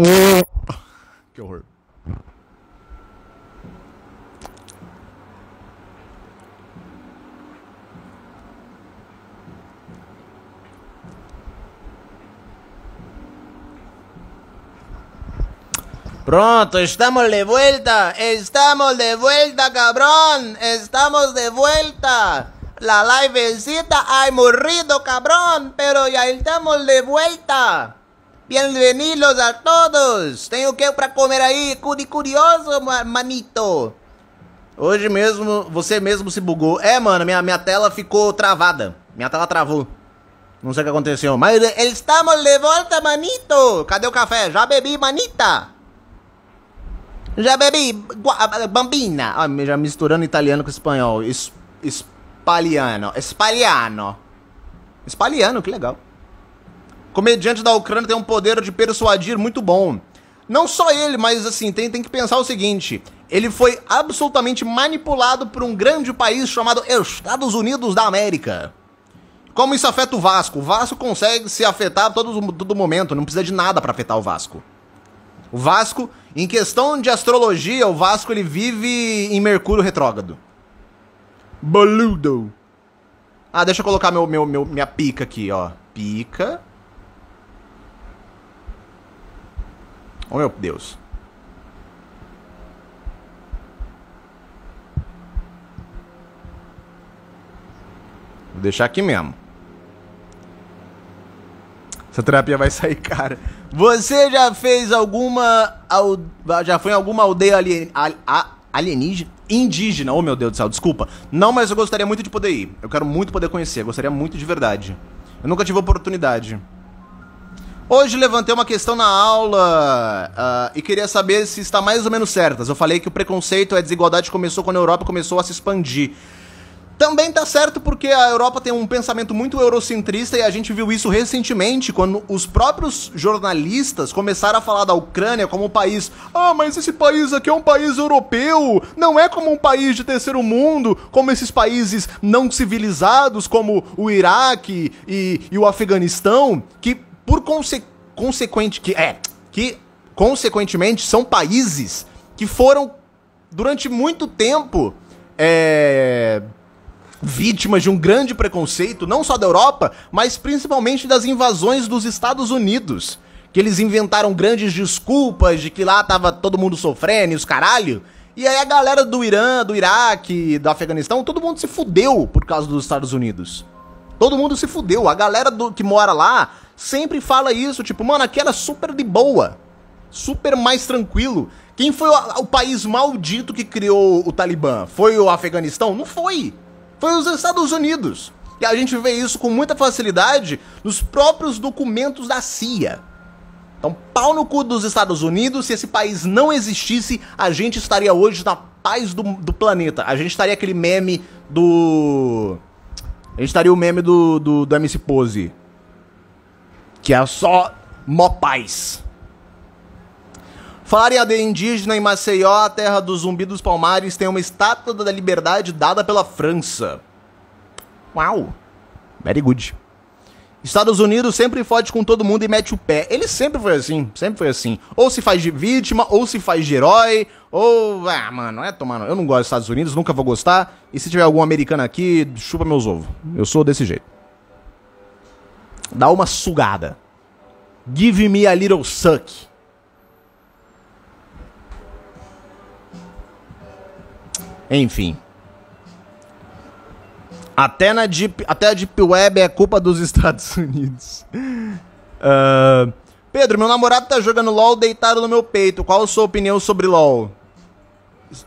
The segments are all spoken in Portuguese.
Oh. Pronto, estamos de vuelta. Estamos de vuelta, cabrón. Estamos de vuelta. La livecita ha morrido, cabrón. Pero ya estamos de vuelta. Bienvenidos a todos! Tem o que para comer aí? Cude curioso, manito! Hoje mesmo, você mesmo se bugou. É, mano, minha, minha tela ficou travada. Minha tela travou. Não sei o que aconteceu. Mas eh, estamos de volta, manito! Cadê o café? Já bebi, manita! Já bebi, bambina! Ah, já misturando italiano com espanhol. Es, espaliano. Espaliano. Espaliano, que legal comediante da Ucrânia tem um poder de persuadir muito bom. Não só ele, mas assim, tem, tem que pensar o seguinte: ele foi absolutamente manipulado por um grande país chamado Estados Unidos da América. Como isso afeta o Vasco? O Vasco consegue se afetar todo, todo momento, não precisa de nada para afetar o Vasco. O Vasco, em questão de astrologia, o Vasco ele vive em Mercúrio retrógrado. Boludo. Ah, deixa eu colocar meu, meu, meu, minha pica aqui, ó. Pica. Oh, meu Deus. Vou deixar aqui mesmo. Essa terapia vai sair cara. Você já fez alguma. Já foi em alguma aldeia alien, alienígena? Indígena, oh meu Deus do céu, desculpa. Não, mas eu gostaria muito de poder ir. Eu quero muito poder conhecer, eu gostaria muito de verdade. Eu nunca tive oportunidade. Hoje levantei uma questão na aula uh, e queria saber se está mais ou menos certas. Eu falei que o preconceito e a desigualdade começou quando a Europa começou a se expandir. Também tá certo porque a Europa tem um pensamento muito eurocentrista e a gente viu isso recentemente quando os próprios jornalistas começaram a falar da Ucrânia como um país. Ah, mas esse país aqui é um país europeu, não é como um país de terceiro mundo, como esses países não civilizados como o Iraque e, e o Afeganistão, que por conse consequente que é que consequentemente são países que foram durante muito tempo é, vítimas de um grande preconceito, não só da Europa, mas principalmente das invasões dos Estados Unidos. Que eles inventaram grandes desculpas de que lá tava todo mundo sofrendo e os caralho. E aí a galera do Irã, do Iraque, do Afeganistão, todo mundo se fudeu por causa dos Estados Unidos. Todo mundo se fudeu. A galera do, que mora lá sempre fala isso. Tipo, mano, aqui era super de boa. Super mais tranquilo. Quem foi o, o país maldito que criou o Talibã? Foi o Afeganistão? Não foi. Foi os Estados Unidos. E a gente vê isso com muita facilidade nos próprios documentos da CIA. Então, pau no cu dos Estados Unidos, se esse país não existisse, a gente estaria hoje na paz do, do planeta. A gente estaria aquele meme do. A gente estaria o meme do, do, do MC Pose. Que é só mó paz. Falar de indígena em Maceió, a terra do zumbi dos palmares, tem uma estátua da liberdade dada pela França. Uau! Very good. Estados Unidos sempre fode com todo mundo e mete o pé. Ele sempre foi assim, sempre foi assim. Ou se faz de vítima, ou se faz de herói, ou, ah, mano, é tomando. Eu não gosto dos Estados Unidos, nunca vou gostar. E se tiver algum americano aqui, chupa meus ovos. Eu sou desse jeito. Dá uma sugada. Give me a little suck. Enfim. Até, na Deep, até a Deep Web é culpa dos Estados Unidos. Uh, Pedro, meu namorado tá jogando LOL deitado no meu peito. Qual a sua opinião sobre LOL?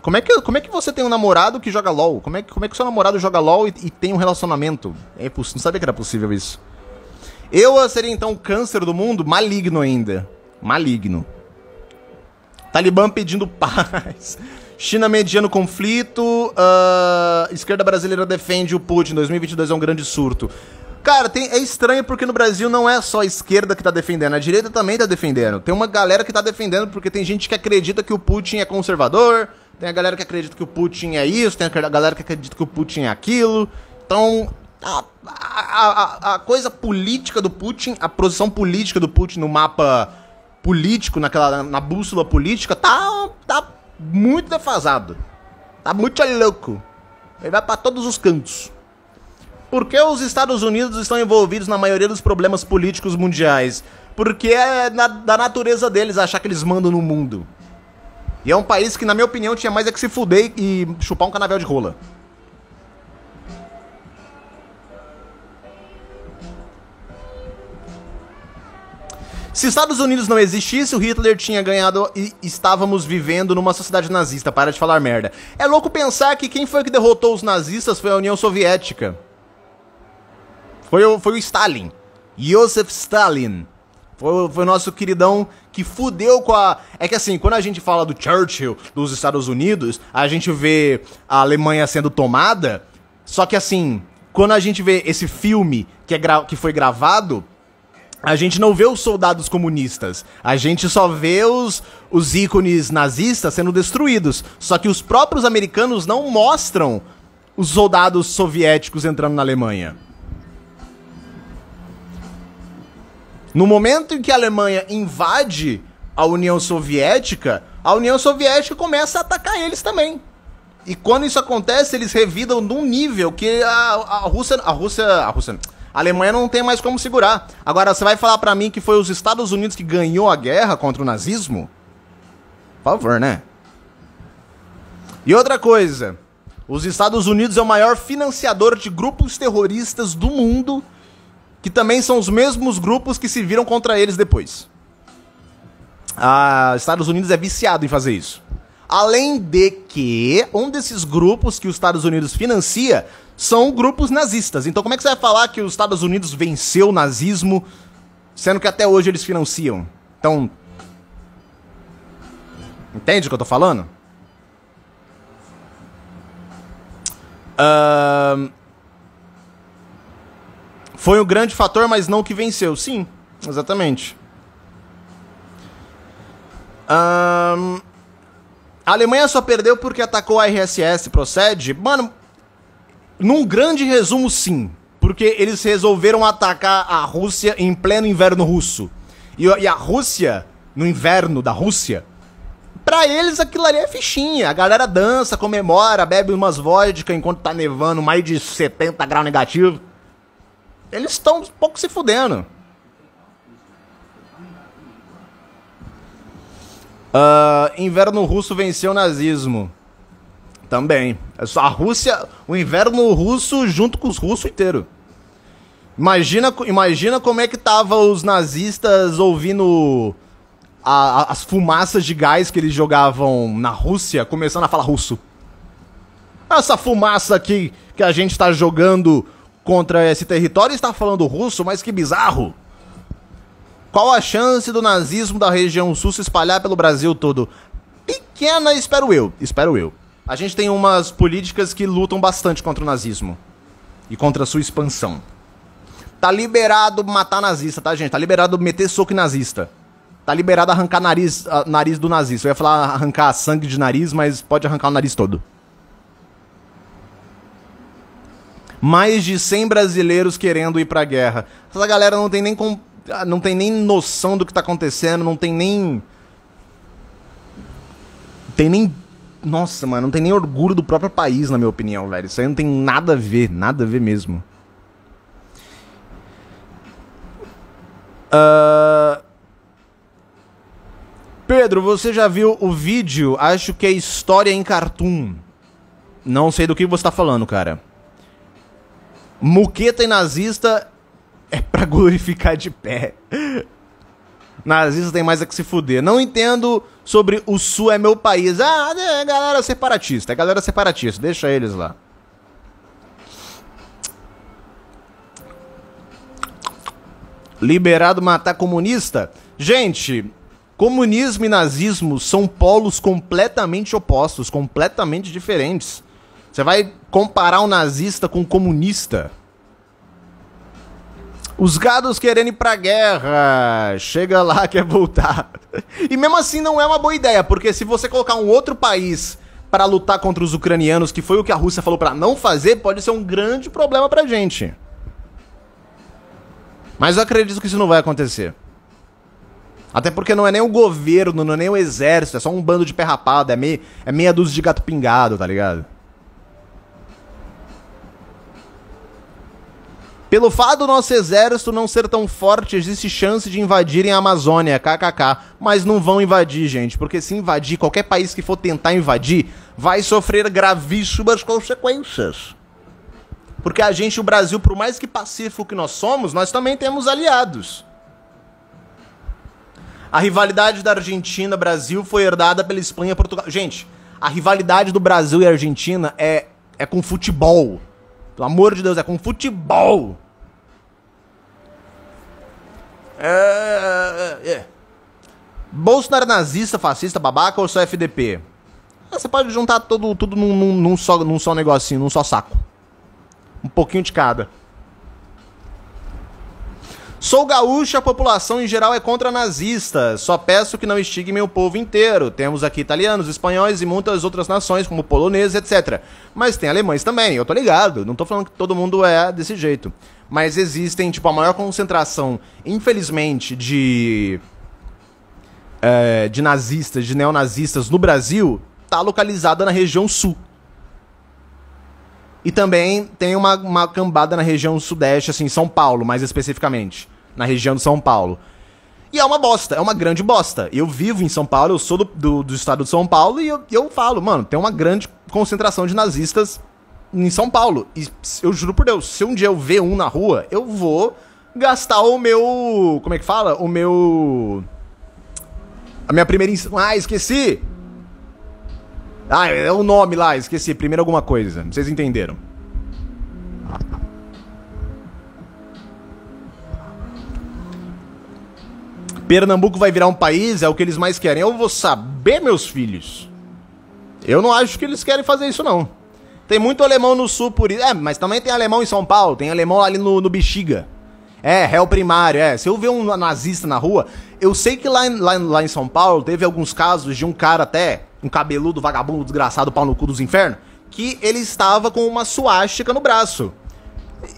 Como é, que, como é que você tem um namorado que joga LOL? Como é, como é que seu namorado joga LOL e, e tem um relacionamento? É Não sabia que era possível isso. Eu seria então o câncer do mundo? Maligno ainda. Maligno. Talibã pedindo paz. China mediando conflito. Uh, esquerda brasileira defende o Putin. 2022 é um grande surto. Cara, tem, é estranho porque no Brasil não é só a esquerda que tá defendendo, a direita também tá defendendo. Tem uma galera que tá defendendo porque tem gente que acredita que o Putin é conservador, tem a galera que acredita que o Putin é isso, tem a galera que acredita que o Putin é aquilo. Então, a, a, a, coisa política do Putin, a posição política do Putin no mapa político, naquela, na bússola política, tá, tá muito defasado. Tá muito louco. Ele vai para todos os cantos. Por que os Estados Unidos estão envolvidos na maioria dos problemas políticos mundiais? Porque é na, da natureza deles achar que eles mandam no mundo. E é um país que, na minha opinião, tinha mais é que se fuder e chupar um canavial de rola. Se Estados Unidos não existisse, o Hitler tinha ganhado e estávamos vivendo numa sociedade nazista. Para de falar merda. É louco pensar que quem foi que derrotou os nazistas foi a União Soviética. Foi o, foi o Stalin. Joseph Stalin. Foi, foi o nosso queridão que fudeu com a. É que assim, quando a gente fala do Churchill, dos Estados Unidos, a gente vê a Alemanha sendo tomada. Só que assim, quando a gente vê esse filme que, é gra... que foi gravado, a gente não vê os soldados comunistas. A gente só vê os, os ícones nazistas sendo destruídos. Só que os próprios americanos não mostram os soldados soviéticos entrando na Alemanha. No momento em que a Alemanha invade a União Soviética, a União Soviética começa a atacar eles também. E quando isso acontece, eles revidam num nível que a, a Rússia. A Rússia. A Rússia. A Alemanha não tem mais como segurar. Agora, você vai falar para mim que foi os Estados Unidos que ganhou a guerra contra o nazismo? Por favor, né? E outra coisa. Os Estados Unidos é o maior financiador de grupos terroristas do mundo que também são os mesmos grupos que se viram contra eles depois. Ah, Estados Unidos é viciado em fazer isso. Além de que um desses grupos que os Estados Unidos financia são grupos nazistas. Então como é que você vai falar que os Estados Unidos venceu o nazismo, sendo que até hoje eles financiam? Então Entende o que eu tô falando? Ahn uh... Foi um grande fator, mas não que venceu. Sim, exatamente. Um, a Alemanha só perdeu porque atacou a RSS, procede? Mano, num grande resumo, sim. Porque eles resolveram atacar a Rússia em pleno inverno russo. E, e a Rússia, no inverno da Rússia, pra eles aquilo ali é fichinha. A galera dança, comemora, bebe umas vodka enquanto tá nevando mais de 70 graus negativo. Eles estão um pouco se fudendo. Uh, inverno russo venceu o nazismo. Também. É a Rússia, o inverno russo junto com os russos inteiro. Imagina, imagina como é que tava os nazistas ouvindo a, a, as fumaças de gás que eles jogavam na Rússia, começando a falar russo. Essa fumaça aqui que a gente tá jogando contra esse território e está falando russo, mas que bizarro. Qual a chance do nazismo da região sul se espalhar pelo Brasil todo? Pequena, espero eu. Espero eu. A gente tem umas políticas que lutam bastante contra o nazismo e contra a sua expansão. Tá liberado matar nazista, tá, gente? Tá liberado meter soco nazista. Tá liberado arrancar nariz, ah, nariz do nazista. Eu ia falar arrancar sangue de nariz, mas pode arrancar o nariz todo. mais de 100 brasileiros querendo ir pra guerra. Essa galera não tem nem, com... Ah, não tem nem noção do que tá acontecendo, não tem nem. Tem nem. Nossa, mano, não tem nem orgulho do próprio país, na minha opinião, velho. Isso aí não tem nada a ver, nada a ver mesmo. Uh... Pedro, você já viu o vídeo? Acho que é história em cartoon. Não sei do que você tá falando, cara. Muqueta e nazista é pra glorificar de pé. Nazista tem mais a é que se fuder. Não entendo sobre o Sul é meu país. Ah, é galera separatista, é galera separatista, deixa eles lá. Liberado matar comunista? Gente, comunismo e nazismo são polos completamente opostos, completamente diferentes. Você vai comparar um nazista com um comunista? Os gados querendo ir pra guerra. Chega lá, quer voltar. E mesmo assim não é uma boa ideia, porque se você colocar um outro país para lutar contra os ucranianos, que foi o que a Rússia falou para não fazer, pode ser um grande problema pra gente. Mas eu acredito que isso não vai acontecer. Até porque não é nem o governo, não é nem o exército, é só um bando de perrapada, é é meia dúzia de gato pingado, tá ligado? Pelo fato do nosso exército não ser tão forte, existe chance de invadirem a Amazônia, kkk. Mas não vão invadir, gente, porque se invadir, qualquer país que for tentar invadir, vai sofrer gravíssimas consequências. Porque a gente, o Brasil, por mais que pacífico que nós somos, nós também temos aliados. A rivalidade da Argentina-Brasil foi herdada pela Espanha Portugal. Gente, a rivalidade do Brasil e Argentina é, é com futebol. Pelo amor de Deus, é com futebol. É é, é, é, Bolsonaro nazista, fascista, babaca ou só FDP? Ah, você pode juntar todo, tudo num, num, num, só, num só negocinho, num só saco. Um pouquinho de cada. Sou gaúcho, a população em geral é contra nazista. Só peço que não estigue meu povo inteiro. Temos aqui italianos, espanhóis e muitas outras nações, como poloneses, etc. Mas tem alemães também, eu tô ligado. Não tô falando que todo mundo é desse jeito mas existem, tipo, a maior concentração, infelizmente, de. É, de nazistas, de neonazistas no Brasil, tá localizada na região sul. E também tem uma, uma cambada na região sudeste, assim, São Paulo, mais especificamente. Na região de São Paulo. E é uma bosta, é uma grande bosta. Eu vivo em São Paulo, eu sou do, do, do estado de São Paulo e eu, eu falo, mano, tem uma grande concentração de nazistas em São Paulo. E eu juro por Deus, se um dia eu ver um na rua, eu vou gastar o meu. Como é que fala? O meu. A minha primeira. Ah, esqueci! Ah, é o nome lá, esqueci. Primeiro alguma coisa. Vocês entenderam. Pernambuco vai virar um país, é o que eles mais querem. Eu vou saber, meus filhos. Eu não acho que eles querem fazer isso, não. Tem muito alemão no sul por isso. É, mas também tem alemão em São Paulo, tem alemão ali no, no Bexiga. É, réu primário, é. Se eu ver um nazista na rua, eu sei que lá, em, lá, lá em São Paulo teve alguns casos de um cara até, um cabeludo, vagabundo, desgraçado, pau no cu dos infernos, que ele estava com uma suástica no braço.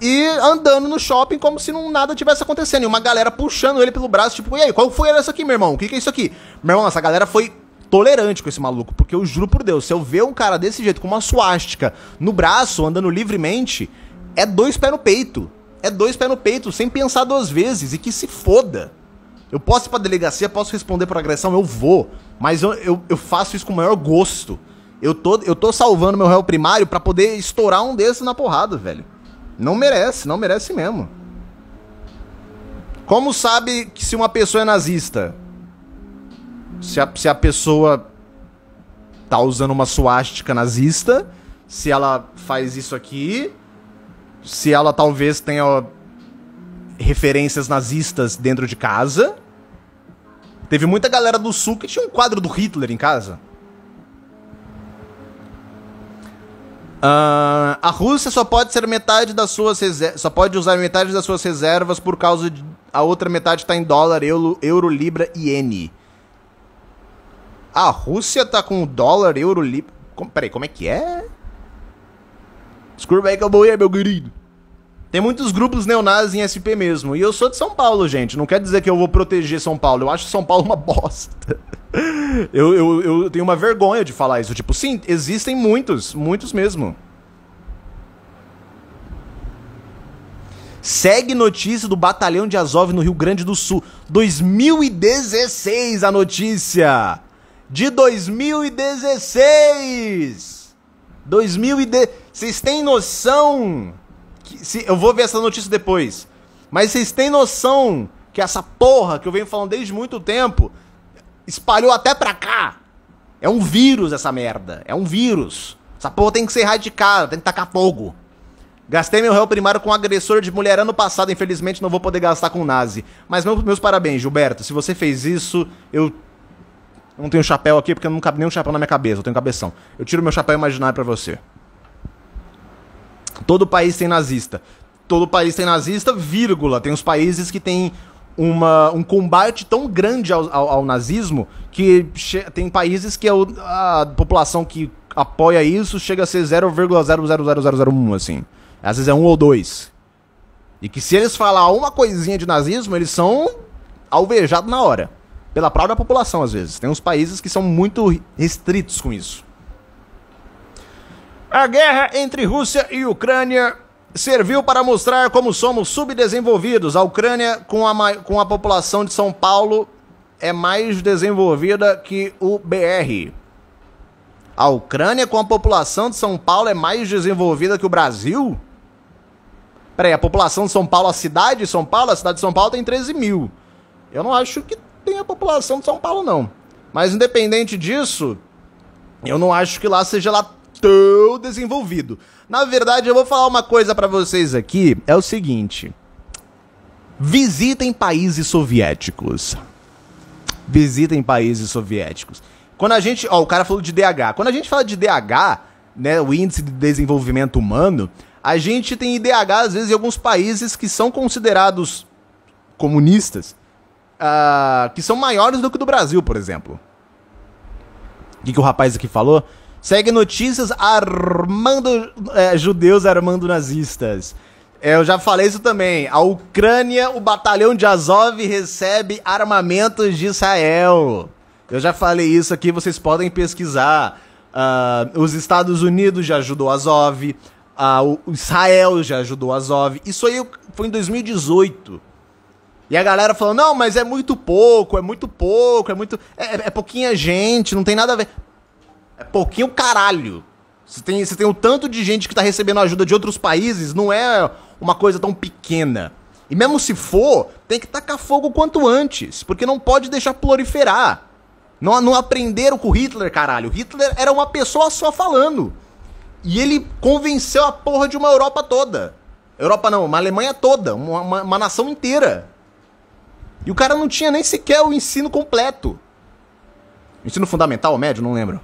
E andando no shopping como se não nada tivesse acontecendo. E uma galera puxando ele pelo braço, tipo, e aí, qual foi essa aqui, meu irmão? O que, que é isso aqui? Meu irmão, essa galera foi tolerante com esse maluco, porque eu juro por Deus, se eu ver um cara desse jeito com uma suástica no braço, andando livremente, é dois pés no peito. É dois pés no peito, sem pensar duas vezes, e que se foda. Eu posso ir pra delegacia, posso responder por agressão, eu vou. Mas eu, eu, eu faço isso com o maior gosto. Eu tô, eu tô salvando meu réu primário para poder estourar um desses na porrada, velho. Não merece, não merece mesmo. Como sabe que se uma pessoa é nazista? Se a, se a pessoa tá usando uma suástica nazista, se ela faz isso aqui, se ela talvez tenha referências nazistas dentro de casa. Teve muita galera do sul que tinha um quadro do Hitler em casa. Uh, a Rússia só pode ser metade das suas só pode usar metade das suas reservas por causa de a outra metade está em dólar, euro, euro libra e iene. A Rússia tá com dólar, euro, libra. Como, peraí, como é que é? Desculpa aí que eu boiei, meu querido. Tem muitos grupos neonazis em SP mesmo. E eu sou de São Paulo, gente. Não quer dizer que eu vou proteger São Paulo. Eu acho São Paulo uma bosta. Eu, eu, eu tenho uma vergonha de falar isso. Tipo, sim, existem muitos. Muitos mesmo. Segue notícia do batalhão de Azov no Rio Grande do Sul. 2016 a notícia de 2016. 2016. Vocês têm noção? Que, se, eu vou ver essa notícia depois. Mas vocês têm noção que essa porra que eu venho falando desde muito tempo espalhou até pra cá? É um vírus essa merda. É um vírus. Essa porra tem que ser erradicada, tem que tacar fogo. Gastei meu réu primário com um agressor de mulher ano passado, infelizmente não vou poder gastar com nazi. Mas meus parabéns, Gilberto. Se você fez isso, eu eu não tenho chapéu aqui porque não cabe nenhum chapéu na minha cabeça, eu tenho cabeção. Eu tiro meu chapéu imaginário para você. Todo país tem nazista. Todo país tem nazista, vírgula. Tem os países que têm uma, um combate tão grande ao, ao, ao nazismo que tem países que a, é a população que apoia isso chega a ser 0,00001, assim. Às vezes é um ou dois. E que se eles falar uma coisinha de nazismo, eles são alvejados na hora pela própria população, às vezes. Tem uns países que são muito restritos com isso. A guerra entre Rússia e Ucrânia serviu para mostrar como somos subdesenvolvidos. A Ucrânia, com a, com a população de São Paulo, é mais desenvolvida que o BR. A Ucrânia, com a população de São Paulo, é mais desenvolvida que o Brasil? Peraí, a população de São Paulo, a cidade de São Paulo, a cidade de São Paulo tem 13 mil. Eu não acho que tem a população de São Paulo, não. Mas independente disso, eu não acho que lá seja lá tão desenvolvido. Na verdade, eu vou falar uma coisa para vocês aqui, é o seguinte. Visitem países soviéticos. Visitem países soviéticos. Quando a gente, ó, o cara falou de DH. Quando a gente fala de DH, né, o índice de desenvolvimento humano, a gente tem IDH às vezes em alguns países que são considerados comunistas uh, que são maiores do que o do Brasil, por exemplo. O que, que o rapaz aqui falou? Segue notícias armando é, judeus armando nazistas. É, eu já falei isso também. A Ucrânia, o batalhão de Azov recebe armamentos de Israel. Eu já falei isso aqui, vocês podem pesquisar. Uh, os Estados Unidos já ajudou Azov, uh, o Israel já ajudou Azov. Isso aí foi em 2018. E a galera falou: não, mas é muito pouco, é muito pouco, é muito. É, é, é pouquinha gente, não tem nada a ver. É pouquinho caralho. Você tem, você tem um tanto de gente que tá recebendo ajuda de outros países, não é uma coisa tão pequena. E mesmo se for, tem que tacar fogo quanto antes, porque não pode deixar proliferar. Não, não aprenderam com o Hitler, caralho. Hitler era uma pessoa só falando. E ele convenceu a porra de uma Europa toda. Europa não, uma Alemanha toda, uma, uma, uma nação inteira. E o cara não tinha nem sequer o ensino completo. Ensino fundamental ou médio, não lembro.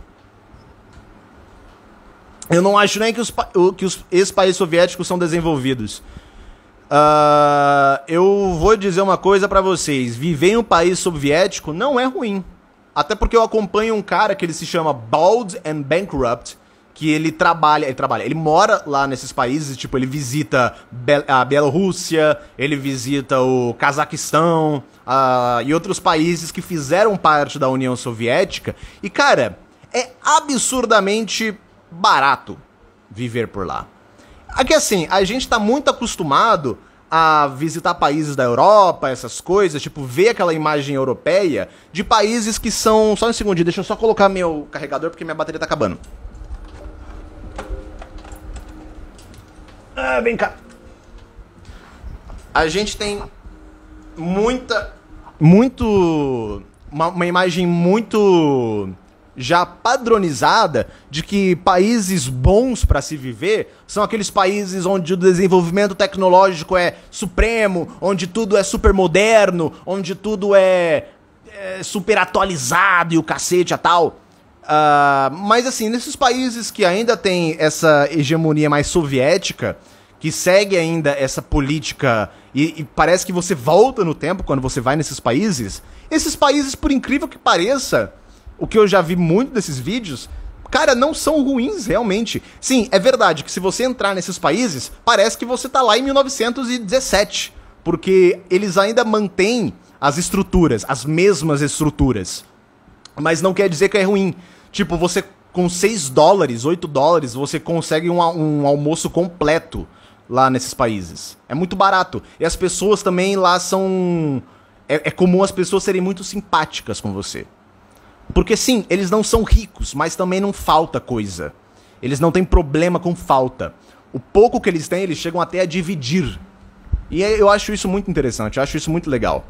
Eu não acho nem que os, que os ex-países soviéticos são desenvolvidos. Uh, eu vou dizer uma coisa para vocês. Viver em um país soviético não é ruim. Até porque eu acompanho um cara que ele se chama Bald and Bankrupt que ele trabalha, ele trabalha, ele mora lá nesses países, tipo, ele visita a Bielorrússia, ele visita o Cazaquistão uh, e outros países que fizeram parte da União Soviética. E, cara, é absurdamente barato viver por lá. Aqui, assim, a gente tá muito acostumado a visitar países da Europa, essas coisas, tipo, ver aquela imagem europeia de países que são. Só um segundinho, deixa eu só colocar meu carregador porque minha bateria tá acabando. Ah, vem cá. A gente tem muita. Muito. Uma, uma imagem muito. Já padronizada de que países bons para se viver são aqueles países onde o desenvolvimento tecnológico é supremo, onde tudo é super moderno, onde tudo é, é super atualizado e o cacete a tal. Uh, mas assim, nesses países que ainda tem essa hegemonia mais soviética, que segue ainda essa política e, e, parece que você volta no tempo quando você vai nesses países. Esses países, por incrível que pareça, o que eu já vi muito desses vídeos, cara, não são ruins realmente. Sim, é verdade que se você entrar nesses países, parece que você tá lá em 1917, porque eles ainda mantêm as estruturas, as mesmas estruturas. Mas não quer dizer que é ruim. Tipo, você com 6 dólares, 8 dólares, você consegue um, um almoço completo lá nesses países. É muito barato. E as pessoas também lá são. É, é comum as pessoas serem muito simpáticas com você. Porque sim, eles não são ricos, mas também não falta coisa. Eles não têm problema com falta. O pouco que eles têm, eles chegam até a dividir. E é, eu acho isso muito interessante, eu acho isso muito legal.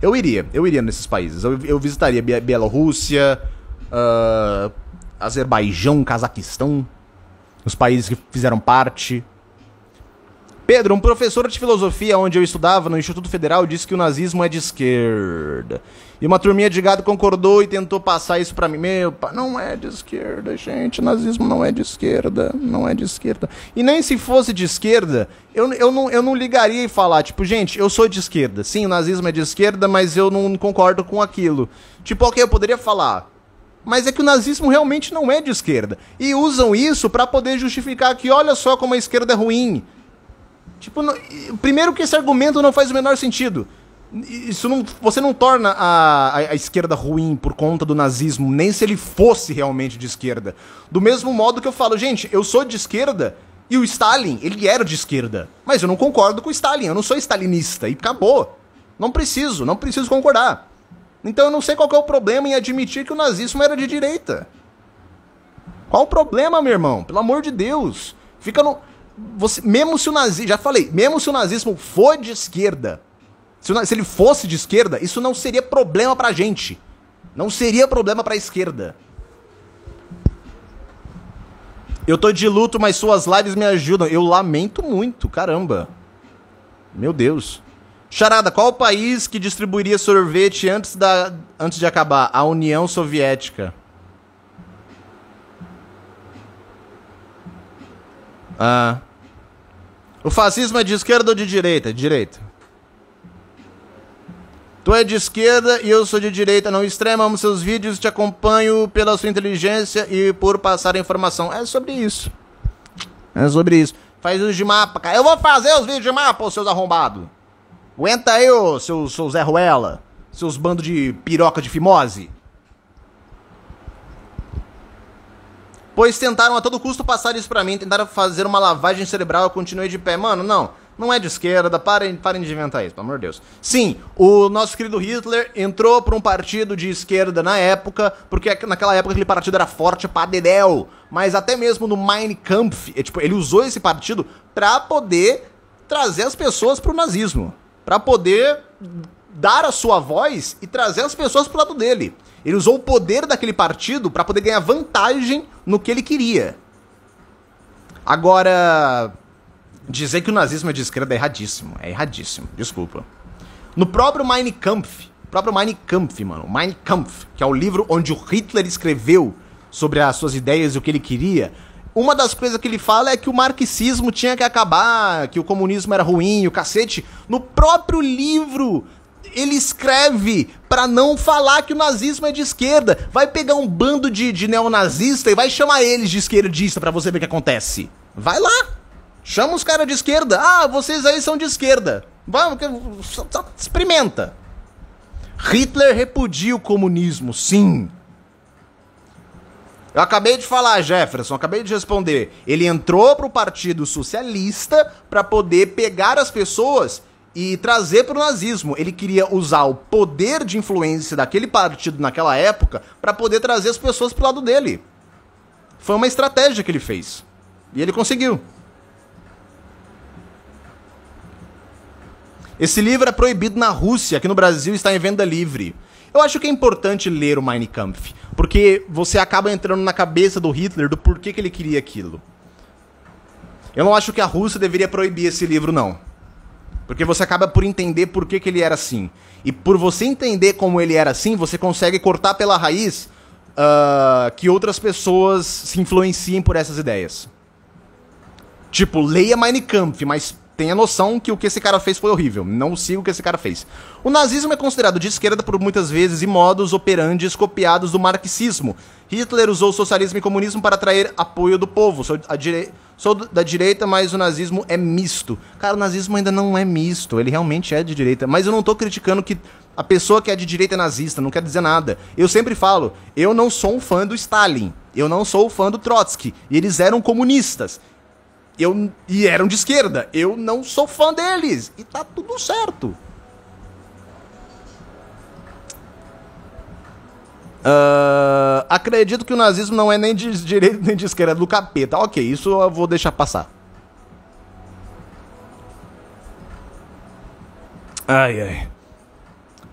Eu iria, eu iria nesses países. Eu, eu visitaria Bielorrússia, uh, Azerbaijão, Cazaquistão, os países que fizeram parte. Pedro, um professor de filosofia onde eu estudava no Instituto Federal disse que o nazismo é de esquerda. E uma turminha de gado concordou e tentou passar isso para mim. Meu, pá, não é de esquerda, gente. Nazismo não é de esquerda, não é de esquerda. E nem se fosse de esquerda, eu, eu, não, eu não ligaria e falar, tipo, gente, eu sou de esquerda. Sim, o nazismo é de esquerda, mas eu não concordo com aquilo. Tipo, ok, eu poderia falar, mas é que o nazismo realmente não é de esquerda. E usam isso para poder justificar que olha só como a esquerda é ruim. Tipo, primeiro que esse argumento não faz o menor sentido. Isso não, você não torna a, a, a, esquerda ruim por conta do nazismo, nem se ele fosse realmente de esquerda. Do mesmo modo que eu falo, gente, eu sou de esquerda e o Stalin, ele era de esquerda. Mas eu não concordo com o Stalin, eu não sou stalinista. E acabou. Não preciso, não preciso concordar. Então eu não sei qual é o problema em admitir que o nazismo era de direita. Qual o problema, meu irmão? Pelo amor de Deus. Fica no você, mesmo se o nazismo, já falei, mesmo se o nazismo for de esquerda, se, o, se ele fosse de esquerda, isso não seria problema pra gente. Não seria problema pra esquerda. Eu tô de luto, mas suas lives me ajudam. Eu lamento muito, caramba. Meu Deus. Charada, qual o país que distribuiria sorvete antes, da, antes de acabar? A União Soviética. Ah. O fascismo é de esquerda ou de direita? de direita. Tu é de esquerda e eu sou de direita, não extrema, amo seus vídeos, te acompanho pela sua inteligência e por passar a informação. É sobre isso. É sobre isso. Faz os de mapa, cara. Eu vou fazer os vídeos de mapa, seus arrombados. Aguenta aí, ô seu, seu Zé Ruela. Seus bandos de piroca de fimose. Pois tentaram a todo custo passar isso pra mim, tentaram fazer uma lavagem cerebral, eu continuei de pé. Mano, não, não é de esquerda, parem, parem de inventar isso, pelo amor de Deus. Sim, o nosso querido Hitler entrou pra um partido de esquerda na época, porque naquela época aquele partido era forte pra dedéu. Mas até mesmo no Mein Kampf, é, tipo, ele usou esse partido pra poder trazer as pessoas pro nazismo. Pra poder dar a sua voz e trazer as pessoas pro lado dele. Ele usou o poder daquele partido para poder ganhar vantagem no que ele queria. Agora, dizer que o nazismo é de esquerda é erradíssimo. É erradíssimo, desculpa. No próprio Mein Kampf, próprio Mein Kampf, mano, Mein Kampf, que é o livro onde o Hitler escreveu sobre as suas ideias e o que ele queria, uma das coisas que ele fala é que o marxismo tinha que acabar, que o comunismo era ruim, o cacete. No próprio livro ele escreve para não falar que o nazismo é de esquerda. Vai pegar um bando de, de neonazista e vai chamar eles de esquerdista para você ver o que acontece. Vai lá. Chama os caras de esquerda. Ah, vocês aí são de esquerda. Vamos, experimenta. Hitler repudia o comunismo, sim. Eu acabei de falar, Jefferson, acabei de responder. Ele entrou pro Partido Socialista para poder pegar as pessoas e trazer para o nazismo. Ele queria usar o poder de influência daquele partido naquela época para poder trazer as pessoas para o lado dele. Foi uma estratégia que ele fez. E ele conseguiu. Esse livro é proibido na Rússia, aqui no Brasil está em venda livre. Eu acho que é importante ler o Mein Kampf, porque você acaba entrando na cabeça do Hitler do porquê que ele queria aquilo. Eu não acho que a Rússia deveria proibir esse livro, não. Porque você acaba por entender por que, que ele era assim. E por você entender como ele era assim, você consegue cortar pela raiz uh, que outras pessoas se influenciem por essas ideias. Tipo, leia Mein Kampf, mas tenha noção que o que esse cara fez foi horrível. Não sigo o que esse cara fez. O nazismo é considerado de esquerda por muitas vezes e modos operantes copiados do marxismo. Hitler usou socialismo e comunismo para atrair apoio do povo. Sou, dire... Sou, da direita, mas o nazismo é misto. Cara, o nazismo ainda não é misto, ele realmente é de direita. Mas eu não tô criticando que a pessoa que é de direita é nazista, não quer dizer nada. Eu sempre falo, eu não sou um fã do Stalin, eu não sou um fã do Trotsky, e eles eram comunistas eu, e eram de esquerda. Eu não sou fã deles. E tá tudo certo. Uh, acredito que o nazismo não é nem de direita nem de esquerda, é do capeta. Ok, isso eu vou deixar passar. Ai, ai.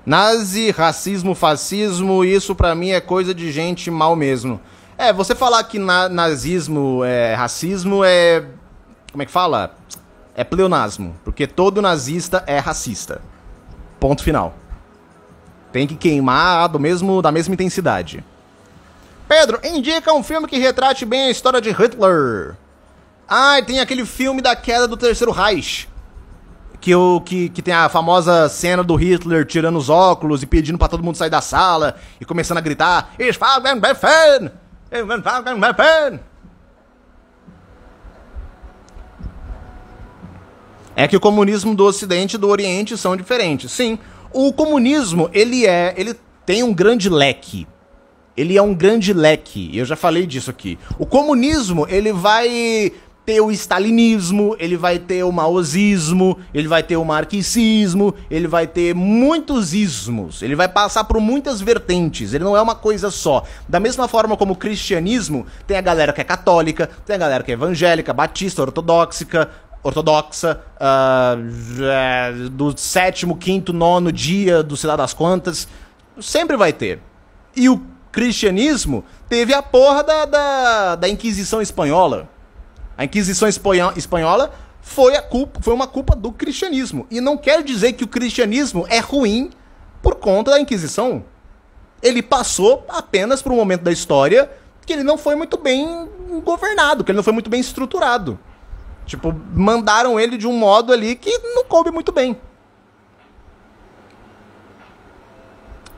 Nazi, racismo, fascismo, isso para mim é coisa de gente mal mesmo. É, você falar que na nazismo é racismo é como é que fala? É pleonasmo. Porque todo nazista é racista. Ponto final. Tem que queimar do mesmo, da mesma intensidade. Pedro, indica um filme que retrate bem a história de Hitler. Ah, tem aquele filme da queda do Terceiro Reich. Que, o, que, que tem a famosa cena do Hitler tirando os óculos e pedindo para todo mundo sair da sala e começando a gritar: Eles falam, é que o comunismo do Ocidente e do Oriente são diferentes. Sim, o comunismo, ele é, ele tem um grande leque. Ele é um grande leque, eu já falei disso aqui. O comunismo, ele vai ter o stalinismo, ele vai ter o maosismo, ele vai ter o marxismo, ele vai ter muitos ismos, ele vai passar por muitas vertentes, ele não é uma coisa só. Da mesma forma como o cristianismo, tem a galera que é católica, tem a galera que é evangélica, batista, ortodoxa, ortodoxa, uh, do sétimo, quinto, nono dia do sei lá das quantas, sempre vai ter. E o cristianismo teve a porra da, da, da Inquisição Espanhola. A Inquisição Espanhola foi, a culpa, foi uma culpa do cristianismo. E não quer dizer que o cristianismo é ruim por conta da Inquisição. Ele passou apenas por um momento da história que ele não foi muito bem governado, que ele não foi muito bem estruturado. Tipo, mandaram ele de um modo ali que não coube muito bem.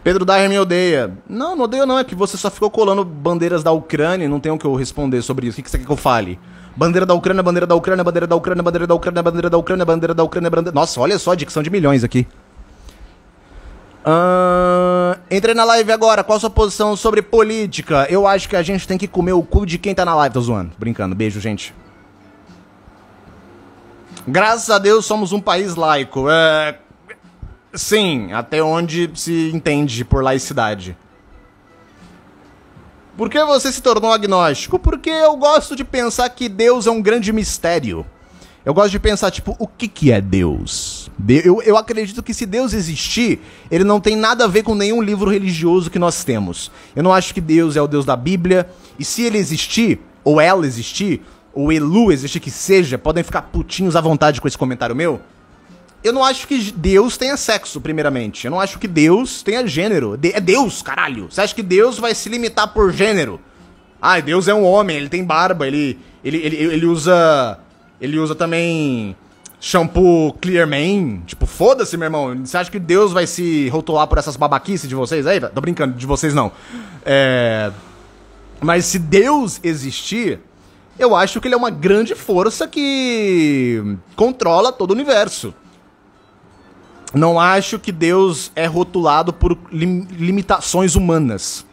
Pedro Dyer me odeia. Não, não odeio não, é que você só ficou colando bandeiras da Ucrânia e não tem o que eu responder sobre isso. O que você quer que eu fale? Bandeira da Ucrânia, bandeira da Ucrânia, bandeira da Ucrânia, bandeira da Ucrânia, bandeira da Ucrânia, bandeira da Ucrânia, bandeira... Nossa, olha só a dicção de milhões aqui. Uh, entrei na live agora, qual a sua posição sobre política? Eu acho que a gente tem que comer o cu de quem tá na live, tô zoando. Brincando, beijo, gente. Graças a Deus somos um país laico. É... Sim, até onde se entende por laicidade. Por que você se tornou agnóstico? Porque eu gosto de pensar que Deus é um grande mistério. Eu gosto de pensar, tipo, o que, que é Deus? De eu, eu acredito que se Deus existir, ele não tem nada a ver com nenhum livro religioso que nós temos. Eu não acho que Deus é o Deus da Bíblia. E se ele existir, ou ela existir, ou Elu, existe que seja, podem ficar putinhos à vontade com esse comentário meu. Eu não acho que Deus tenha sexo, primeiramente. Eu não acho que Deus tenha gênero. De é Deus, caralho. Você acha que Deus vai se limitar por gênero? Ah, Deus é um homem, ele tem barba, ele, ele, ele, ele usa. Ele usa também shampoo Clear Clearman. Tipo, foda-se, meu irmão. Você acha que Deus vai se rotular por essas babaquices de vocês aí? Tô brincando, de vocês não. É. Mas se Deus existir, eu acho que ele é uma grande força que controla todo o universo. Não acho que Deus é rotulado por lim limitações humanas.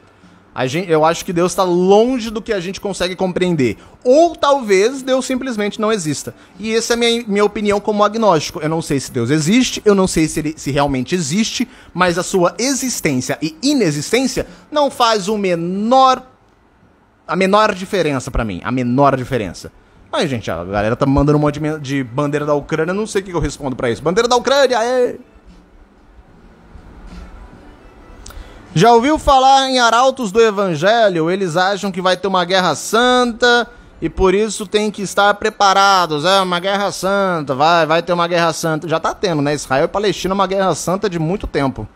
Gente, eu acho que Deus está longe do que a gente consegue compreender. Ou talvez Deus simplesmente não exista. E essa é a minha, minha opinião como agnóstico. Eu não sei se Deus existe, eu não sei se, ele, se realmente existe, mas a sua existência e inexistência não faz o menor a menor diferença para mim, a menor diferença. Mas, gente, a galera tá mandando um monte de bandeira da Ucrânia, não sei o que eu respondo para isso. Bandeira da Ucrânia, é! Já ouviu falar em arautos do evangelho? Eles acham que vai ter uma guerra santa e por isso tem que estar preparados. É uma guerra santa, vai, vai ter uma guerra santa. Já tá tendo, né? Israel e Palestina é uma guerra santa de muito tempo.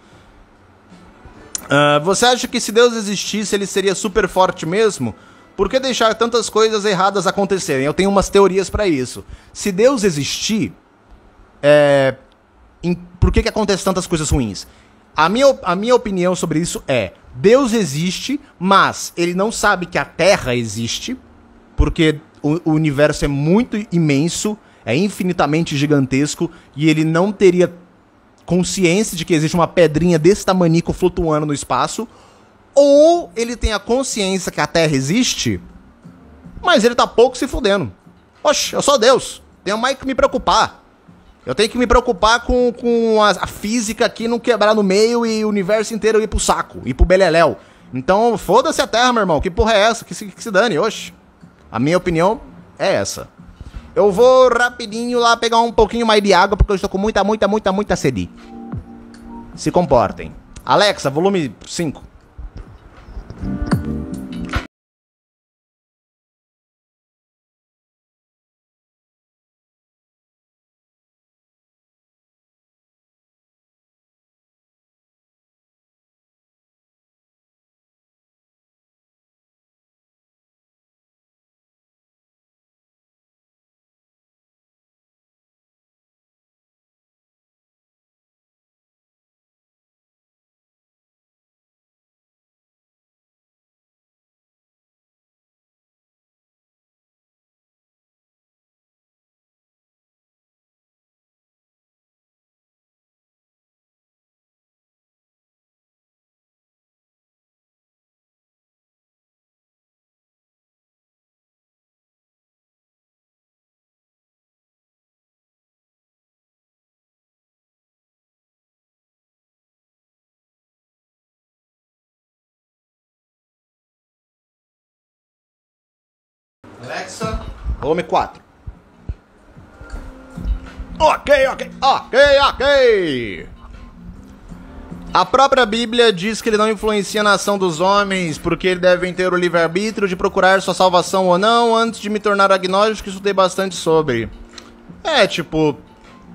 Uh, você acha que se Deus existisse, ele seria super forte mesmo? Por que deixar tantas coisas erradas acontecerem? Eu tenho umas teorias para isso. Se Deus existir, é, em, por que, que acontecem tantas coisas ruins? A minha, a minha opinião sobre isso é: Deus existe, mas ele não sabe que a Terra existe, porque o, o universo é muito imenso, é infinitamente gigantesco, e ele não teria consciência de que existe uma pedrinha desse tamanico flutuando no espaço, ou ele tem a consciência que a Terra existe, mas ele tá pouco se fudendo. Oxe, eu sou Deus. Tenho mais que me preocupar. Eu tenho que me preocupar com, com a, a física aqui não quebrar no meio e o universo inteiro ir pro saco, ir pro beleléu. Então, foda-se a Terra, meu irmão. Que porra é essa? Que se, que se dane, oxe. A minha opinião é essa. Eu vou rapidinho lá pegar um pouquinho mais de água, porque eu estou com muita, muita, muita, muita sede. Se comportem. Alexa, volume 5. Alexa. Volume 4. Ok, ok, ok, ok. A própria Bíblia diz que ele não influencia na ação dos homens, porque eles devem ter o livre-arbítrio de procurar sua salvação ou não. Antes de me tornar agnóstico, tem bastante sobre. É, tipo,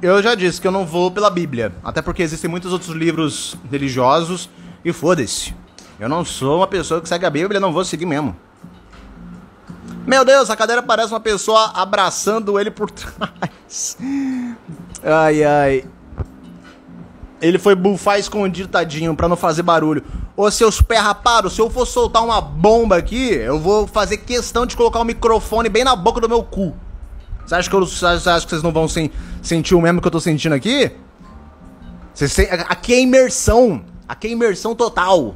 eu já disse que eu não vou pela Bíblia. Até porque existem muitos outros livros religiosos e foda-se. Eu não sou uma pessoa que segue a Bíblia, não vou seguir mesmo. Meu Deus, a cadeira parece uma pessoa abraçando ele por trás. Ai, ai. Ele foi bufar escondido, tadinho, pra não fazer barulho. Ô, seus pés rapado, se eu for soltar uma bomba aqui, eu vou fazer questão de colocar o microfone bem na boca do meu cu. Você acha que, eu, você acha que vocês não vão sen sentir o mesmo que eu tô sentindo aqui? Vocês, aqui é imersão. Aqui é imersão total.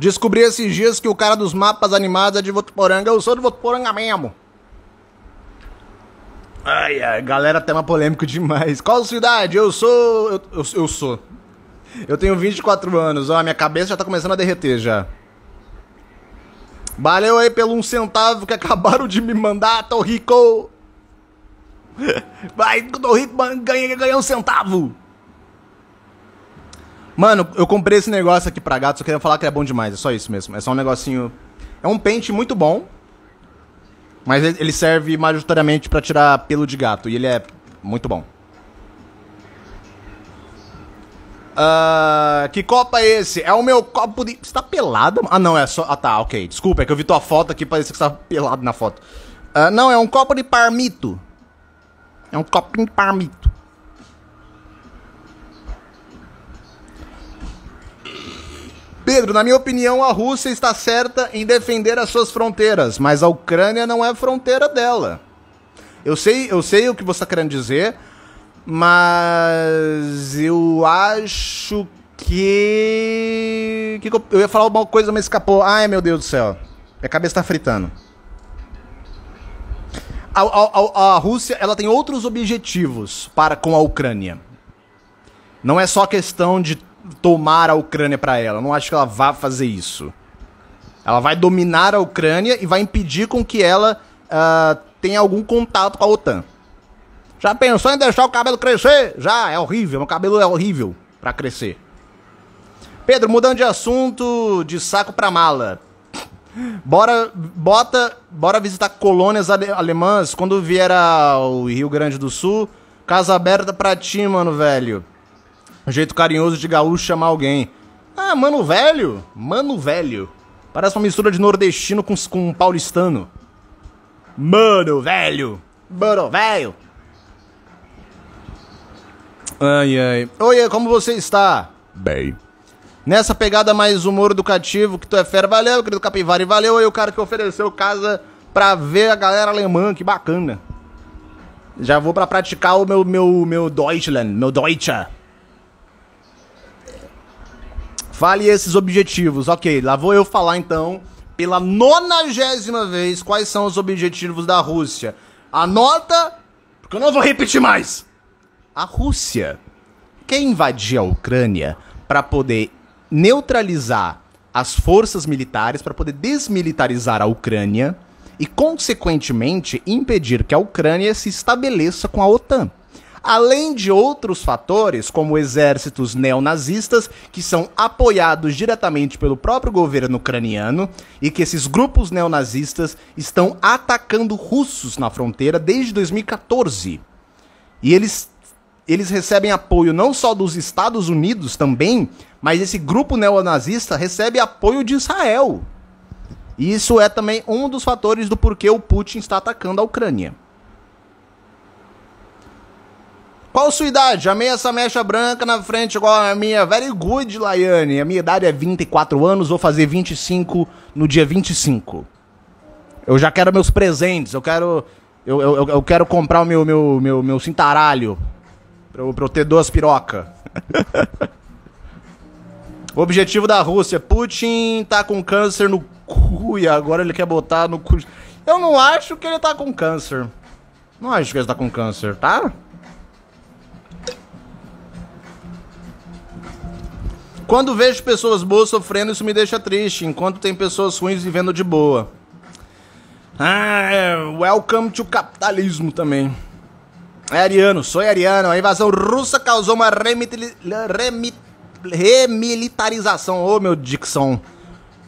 Descobri esses dias que o cara dos mapas animados é de Votuporanga. Eu sou de Votuporanga mesmo. Ai, ai, galera, tema polêmico demais. Qual cidade? Eu sou. Eu, eu, eu sou. Eu tenho 24 anos. Ó, minha cabeça já tá começando a derreter já. Valeu aí pelo um centavo que acabaram de me mandar, tô rico! Vai, tô rico, ganhei, ganhei um centavo! Mano, eu comprei esse negócio aqui pra gato, só queria falar que é bom demais, é só isso mesmo. É só um negocinho. É um pente muito bom. Mas ele serve majoritariamente para tirar pelo de gato. E ele é muito bom. Uh, que copa é esse? É o meu copo de. Você tá pelado? Ah, não, é só. Ah, tá, ok. Desculpa, é que eu vi tua foto aqui, parece que você tá pelado na foto. Uh, não, é um copo de parmito. É um copinho de parmito. Pedro, na minha opinião, a Rússia está certa em defender as suas fronteiras, mas a Ucrânia não é fronteira dela. Eu sei, eu sei o que você está querendo dizer, mas eu acho que... que. eu ia falar uma coisa, mas escapou. Ai, meu Deus do céu. Minha cabeça está fritando. A, a, a, Rússia ela tem outros objetivos para com a Ucrânia. Não é só questão de tomar a Ucrânia para ela. Eu não acho que ela vá fazer isso. Ela vai dominar a Ucrânia e vai impedir com que ela uh, tenha algum contato com a OTAN. Já pensou em deixar o cabelo crescer? Já, é horrível. Meu cabelo é horrível para crescer. Pedro, mudando de assunto, de saco pra mala. Bora, bota, bora visitar colônias ale alemãs quando vier ao Rio Grande do Sul. Casa aberta pra ti, mano, velho. Jeito carinhoso de gaúcho chamar alguém. Ah, mano velho. Mano velho. Parece uma mistura de nordestino com, com paulistano. Mano velho. Mano velho. Ai, ai. oi como você está? Bem. Nessa pegada mais humor educativo, que tu é fera, valeu, querido Capivari, valeu aí o cara que ofereceu casa pra ver a galera alemã, que bacana. Já vou pra praticar o meu, meu, meu Deutschland, meu Deutscher. Fale esses objetivos. Ok, lá vou eu falar então, pela nonagésima vez, quais são os objetivos da Rússia. Anota, porque eu não vou repetir mais. A Rússia quer invadir a Ucrânia para poder neutralizar as forças militares, para poder desmilitarizar a Ucrânia e, consequentemente, impedir que a Ucrânia se estabeleça com a OTAN além de outros fatores, como exércitos neonazistas, que são apoiados diretamente pelo próprio governo ucraniano, e que esses grupos neonazistas estão atacando russos na fronteira desde 2014. E eles, eles recebem apoio não só dos Estados Unidos também, mas esse grupo neonazista recebe apoio de Israel. E isso é também um dos fatores do porquê o Putin está atacando a Ucrânia. Qual sua idade? Amei essa mecha branca na frente igual a minha. Very good, Laiane. A minha idade é 24 anos, vou fazer 25 no dia 25. Eu já quero meus presentes, eu quero. Eu, eu, eu quero comprar o meu, meu, meu, meu cintaralho. Pra eu, pra eu ter duas pirocas. Objetivo da Rússia. Putin tá com câncer no cu e agora ele quer botar no cu. Eu não acho que ele tá com câncer. Não acho que ele tá com câncer, tá? Quando vejo pessoas boas sofrendo, isso me deixa triste, enquanto tem pessoas ruins vivendo de boa. Ah, é, welcome to capitalismo também. É ariano, sou ariano. A invasão russa causou uma remilitarização, ô oh, meu Dixon,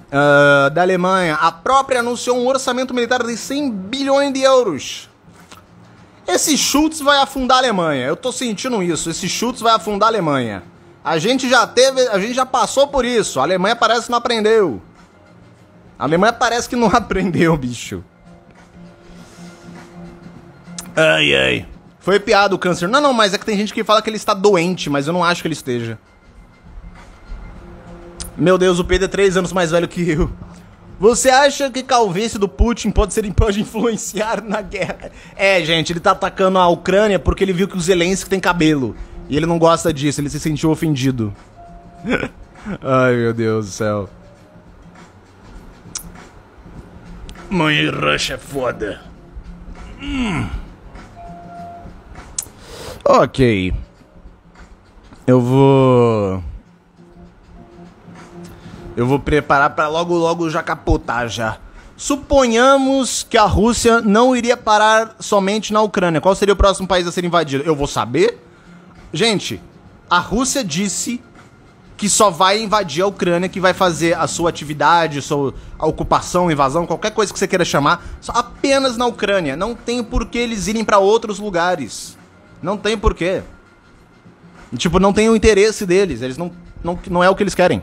uh, da Alemanha. A própria anunciou um orçamento militar de 100 bilhões de euros. Esse Schultz vai afundar a Alemanha. Eu tô sentindo isso. Esse Schultz vai afundar a Alemanha. A gente já teve, a gente já passou por isso. A Alemanha parece que não aprendeu. A Alemanha parece que não aprendeu, bicho. Ai, ai. Foi piada o câncer. Não, não, mas é que tem gente que fala que ele está doente, mas eu não acho que ele esteja. Meu Deus, o Pedro é três anos mais velho que eu. Você acha que calvície do Putin pode ser pode influenciar na guerra? É, gente, ele tá atacando a Ucrânia porque ele viu que o Zelensky tem cabelo. E ele não gosta disso, ele se sentiu ofendido. Ai, meu Deus do céu. Mãe Rush é foda. Hum. Ok. Eu vou. Eu vou preparar para logo logo já capotar tá, já. Suponhamos que a Rússia não iria parar somente na Ucrânia. Qual seria o próximo país a ser invadido? Eu vou saber? Gente, a Rússia disse que só vai invadir a Ucrânia, que vai fazer a sua atividade, a sua ocupação, invasão, qualquer coisa que você queira chamar, apenas na Ucrânia. Não tem por que eles irem para outros lugares. Não tem porquê. Tipo, não tem o interesse deles. Eles não, não, não é o que eles querem.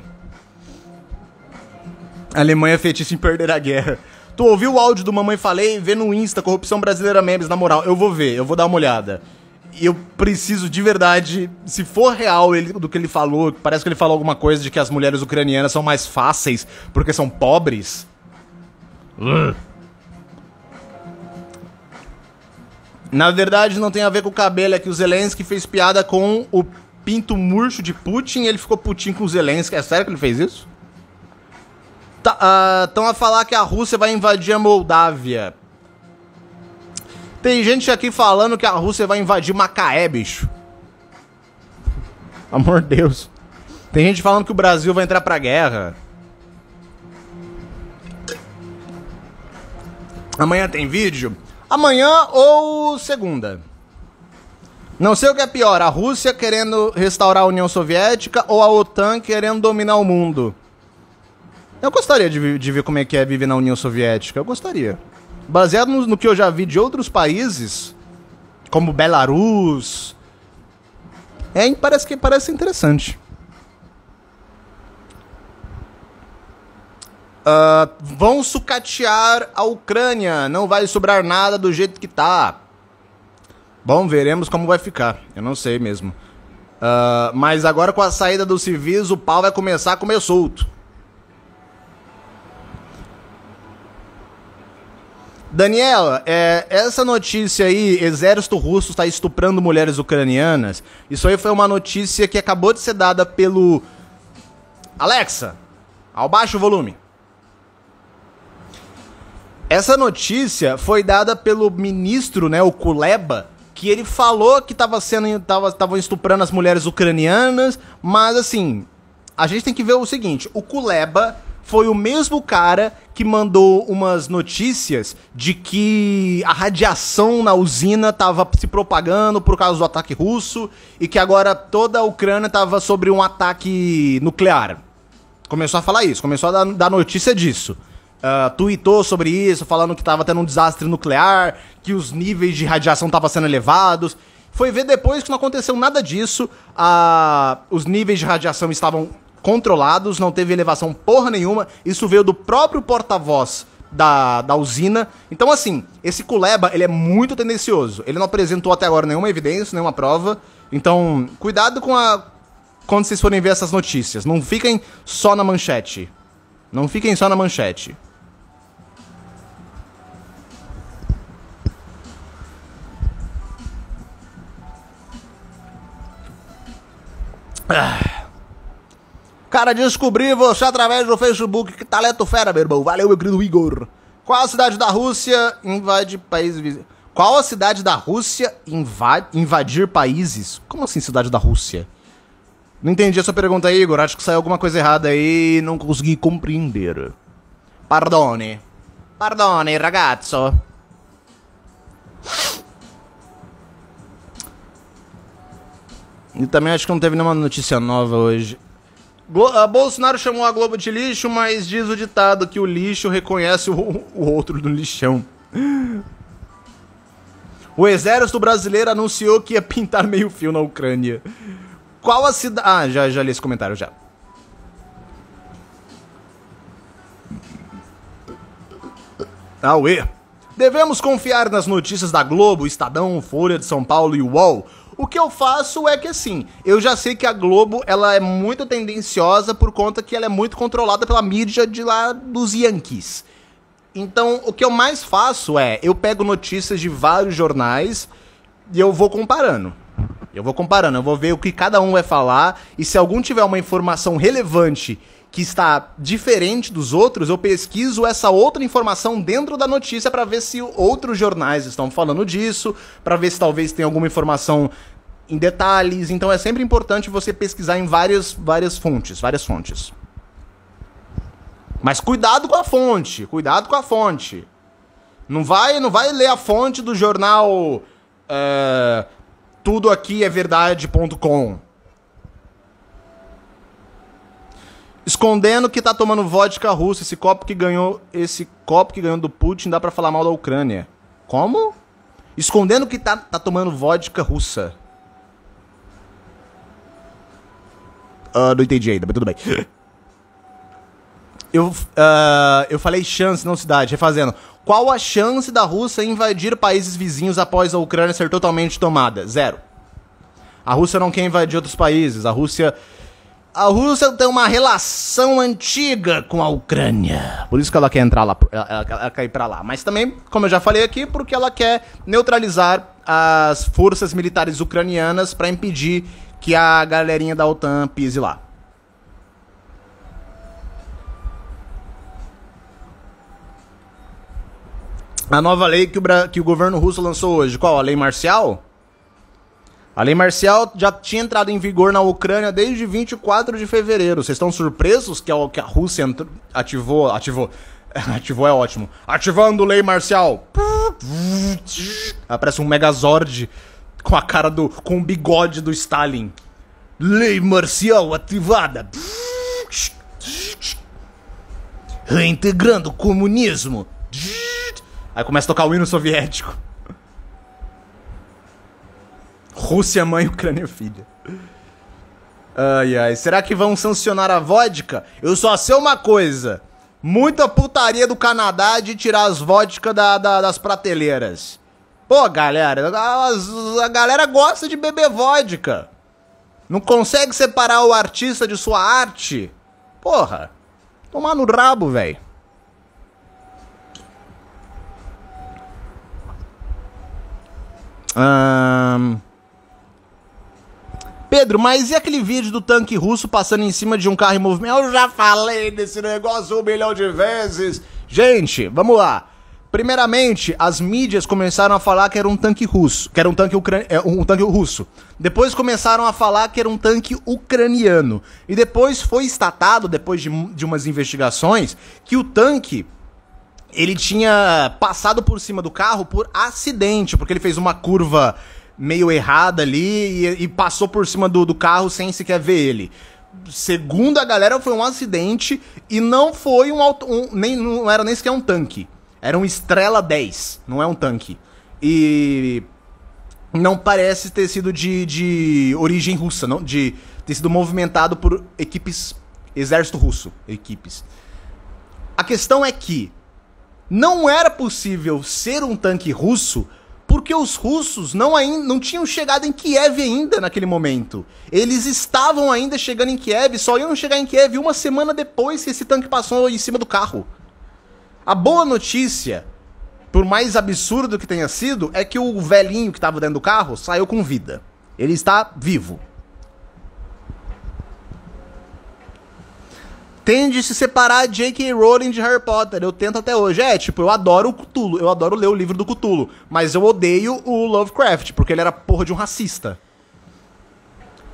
A Alemanha é feitiço em perder a guerra. Tu ouviu o áudio do Mamãe Falei? Vê no Insta, Corrupção Brasileira Memes, na moral. Eu vou ver, eu vou dar uma olhada. E eu preciso de verdade, se for real ele, do que ele falou, parece que ele falou alguma coisa de que as mulheres ucranianas são mais fáceis porque são pobres. Uh. Na verdade, não tem a ver com o cabelo, é que o Zelensky fez piada com o pinto murcho de Putin e ele ficou putinho com o Zelensky. É sério que ele fez isso? Estão tá, uh, a falar que a Rússia vai invadir a Moldávia. Tem gente aqui falando que a Rússia vai invadir Macaé, bicho. Amor de Deus. Tem gente falando que o Brasil vai entrar pra guerra. Amanhã tem vídeo? Amanhã ou segunda? Não sei o que é pior, a Rússia querendo restaurar a União Soviética ou a OTAN querendo dominar o mundo. Eu gostaria de, de ver como é que é viver na União Soviética. Eu gostaria baseado no, no que eu já vi de outros países, como Belarus, é, parece que parece interessante. Uh, vão sucatear a Ucrânia. Não vai sobrar nada do jeito que tá. Bom, veremos como vai ficar. Eu não sei mesmo. Uh, mas agora com a saída dos civis, o pau vai começar a comer solto. Daniela, é, essa notícia aí, exército russo está estuprando mulheres ucranianas, isso aí foi uma notícia que acabou de ser dada pelo... Alexa, ao baixo o volume. Essa notícia foi dada pelo ministro, né, o Kuleba, que ele falou que estava sendo estavam estuprando as mulheres ucranianas, mas assim, a gente tem que ver o seguinte, o Kuleba foi o mesmo cara que mandou umas notícias de que a radiação na usina estava se propagando por causa do ataque russo e que agora toda a Ucrânia estava sobre um ataque nuclear. Começou a falar isso, começou a dar, dar notícia disso. Uh, ah, tweetou sobre isso, falando que estava tendo um desastre nuclear, que os níveis de radiação estavam sendo elevados. Foi ver depois que não aconteceu nada disso. Uh, os níveis de radiação estavam controlados, não teve elevação porra nenhuma. Isso veio do próprio porta-voz da, da usina. Então, assim, esse Culeba, ele é muito tendencioso. Ele não apresentou até agora nenhuma evidência, nenhuma prova. Então, cuidado com a... quando vocês forem ver essas notícias. Não fiquem só na manchete. Não fiquem só na manchete. Ah. Cara, descobri você através do Facebook. Que talento fera, meu irmão. Valeu, meu querido Igor. Qual a cidade da Rússia invade países vizinhos? Qual a cidade da Rússia invade, invadir países? Como assim cidade da Rússia? Não entendi essa pergunta pergunta, Igor. Acho que saiu alguma coisa errada aí e não consegui compreender. Pardone. Pardone, ragazzo. E também acho que não teve nenhuma notícia nova hoje. Ah, Bolsonaro chamou a Globo de lixo, mas diz o ditado que o lixo reconhece o, o outro do lixão. O exército brasileiro anunciou que ia pintar meio fio na Ucrânia. Qual a cidade. Ah, já, já li esse comentário já. Auê! Devemos confiar nas notícias da Globo, Estadão, Folha de São Paulo e UOL o que eu faço é que assim, eu já sei que a Globo ela é muito tendenciosa por conta que ela é muito controlada pela mídia de lá dos Yankees. Então, o que eu mais faço é, eu pego notícias de vários jornais e eu vou comparando. Eu vou comparando, eu vou ver o que cada um vai falar e se algum tiver uma informação relevante que está diferente dos outros, eu pesquiso essa outra informação dentro da notícia para ver se outros jornais estão falando disso, para ver se talvez tem alguma informação em detalhes. Então é sempre importante você pesquisar em várias, várias fontes, várias fontes. Mas cuidado com a fonte, cuidado com a fonte. Não vai, não vai ler a fonte do jornal eh, uh, é verdade.com escondendo que tá tomando vodka russa. Esse copo que ganhou, esse copo que ganhou do Putin dá para falar mal da Ucrânia. Como? Escondendo que tá, tá tomando vodka russa. Uh, não entendi ainda, mas tudo bem. Eu, uh, eu falei chance, não cidade, refazendo. Qual a chance da Rússia invadir países vizinhos após a Ucrânia ser totalmente tomada? Zero. A Rússia não quer invadir outros países. A Rússia a Rússia tem uma relação antiga com a Ucrânia. Por isso que ela quer entrar lá, ela, ela, ela quer ir pra lá. Mas também, como eu já falei aqui, porque ela quer neutralizar as forças militares ucranianas para impedir que a galerinha da OTAN pise lá. A nova lei que o, que o governo russo lançou hoje, qual? A lei marcial? A lei marcial já tinha entrado em vigor na Ucrânia desde 24 de fevereiro. Vocês estão surpresos que a, Rússia ativou. Ativou. Ativou é ótimo. Ativando lei marcial. Aparece um Megazord com a cara do. com o bigode do Stalin. Lei marcial ativada. Reintegrando o comunismo. Aí começa a tocar o hino soviético. Rússia mãe, Ucrânia filha. Ai, ai. Será que vão sancionar a vodka? Eu só sei uma coisa. Muita putaria do Canadá de tirar as vodka da, da, das prateleiras. Pô, galera, a, a galera gosta de beber vodka. Não consegue separar o artista de sua arte? Porra. Tomar no rabo, velho. Um... Pedro, mas e aquele vídeo do tanque russo passando em cima de um carro em movimento? Eu já falei desse negócio um milhão de vezes. Gente, vamos lá. Primeiramente, as mídias começaram a falar que era um tanque russo, que era um tanque, ucran... É, um tanque russo. Depois começaram a falar que era um tanque ucraniano. E depois foi estatado, depois de, de umas investigações, que o tanque ele tinha passado por cima do carro por acidente, porque ele fez uma curva meio errada ali e, e passou por cima do, do carro sem sequer ver ele segundo a galera, foi um acidente e não foi um, auto, um, nem não era nem sequer um tanque. Era um Estrela 10, não é um tanque. E não parece ter sido de, de origem russa, não, de ter sido movimentado por equipes exército russo, equipes. A questão é que não era possível ser um tanque russo porque os russos não, ainda, não tinham chegado em Kiev ainda naquele momento. Eles estavam ainda chegando em Kiev, só iam chegar em Kiev uma semana depois que esse tanque passou em cima do carro. A boa notícia, por mais absurdo que tenha sido, é que o velhinho que estava dentro do carro saiu com vida. Ele está vivo. tende a se separar J.K. Rowling de Harry Potter. Eu tento até hoje. É, tipo, eu adoro o Cthulhu, eu adoro ler o livro do Cthulhu, mas eu odeio o Lovecraft, porque ele era porra de um racista.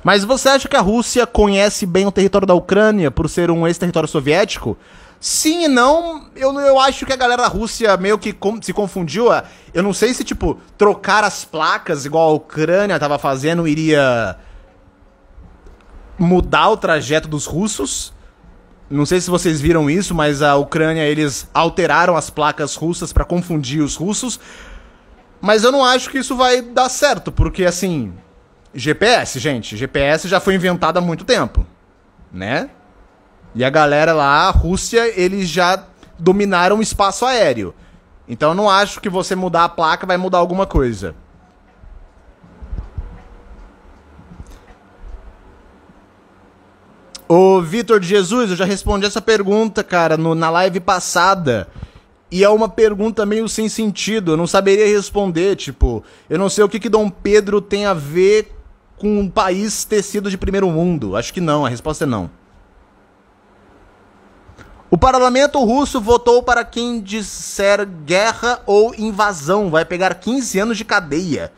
Mas você acha que a Rússia conhece bem o território da Ucrânia por ser um ex-território soviético? Sim e não, eu, eu acho que a galera da Rússia meio que com, se confundiu. Eu não sei se, tipo, trocar as placas igual a Ucrânia tava fazendo iria mudar o trajeto dos russos. Não sei se vocês viram isso, mas a Ucrânia eles alteraram as placas russas para confundir os russos. Mas eu não acho que isso vai dar certo, porque assim, GPS, gente, GPS já foi inventado há muito tempo, né? E a galera lá, a Rússia, eles já dominaram o espaço aéreo. Então eu não acho que você mudar a placa vai mudar alguma coisa. Ô, Vitor de Jesus, eu já respondi essa pergunta, cara, no, na live passada. E é uma pergunta meio sem sentido, eu não saberia responder, tipo, eu não sei o que, que Dom Pedro tem a ver com um país tecido de primeiro mundo. Acho que não, a resposta é não. O parlamento russo votou para quem disser guerra ou invasão vai pegar 15 anos de cadeia.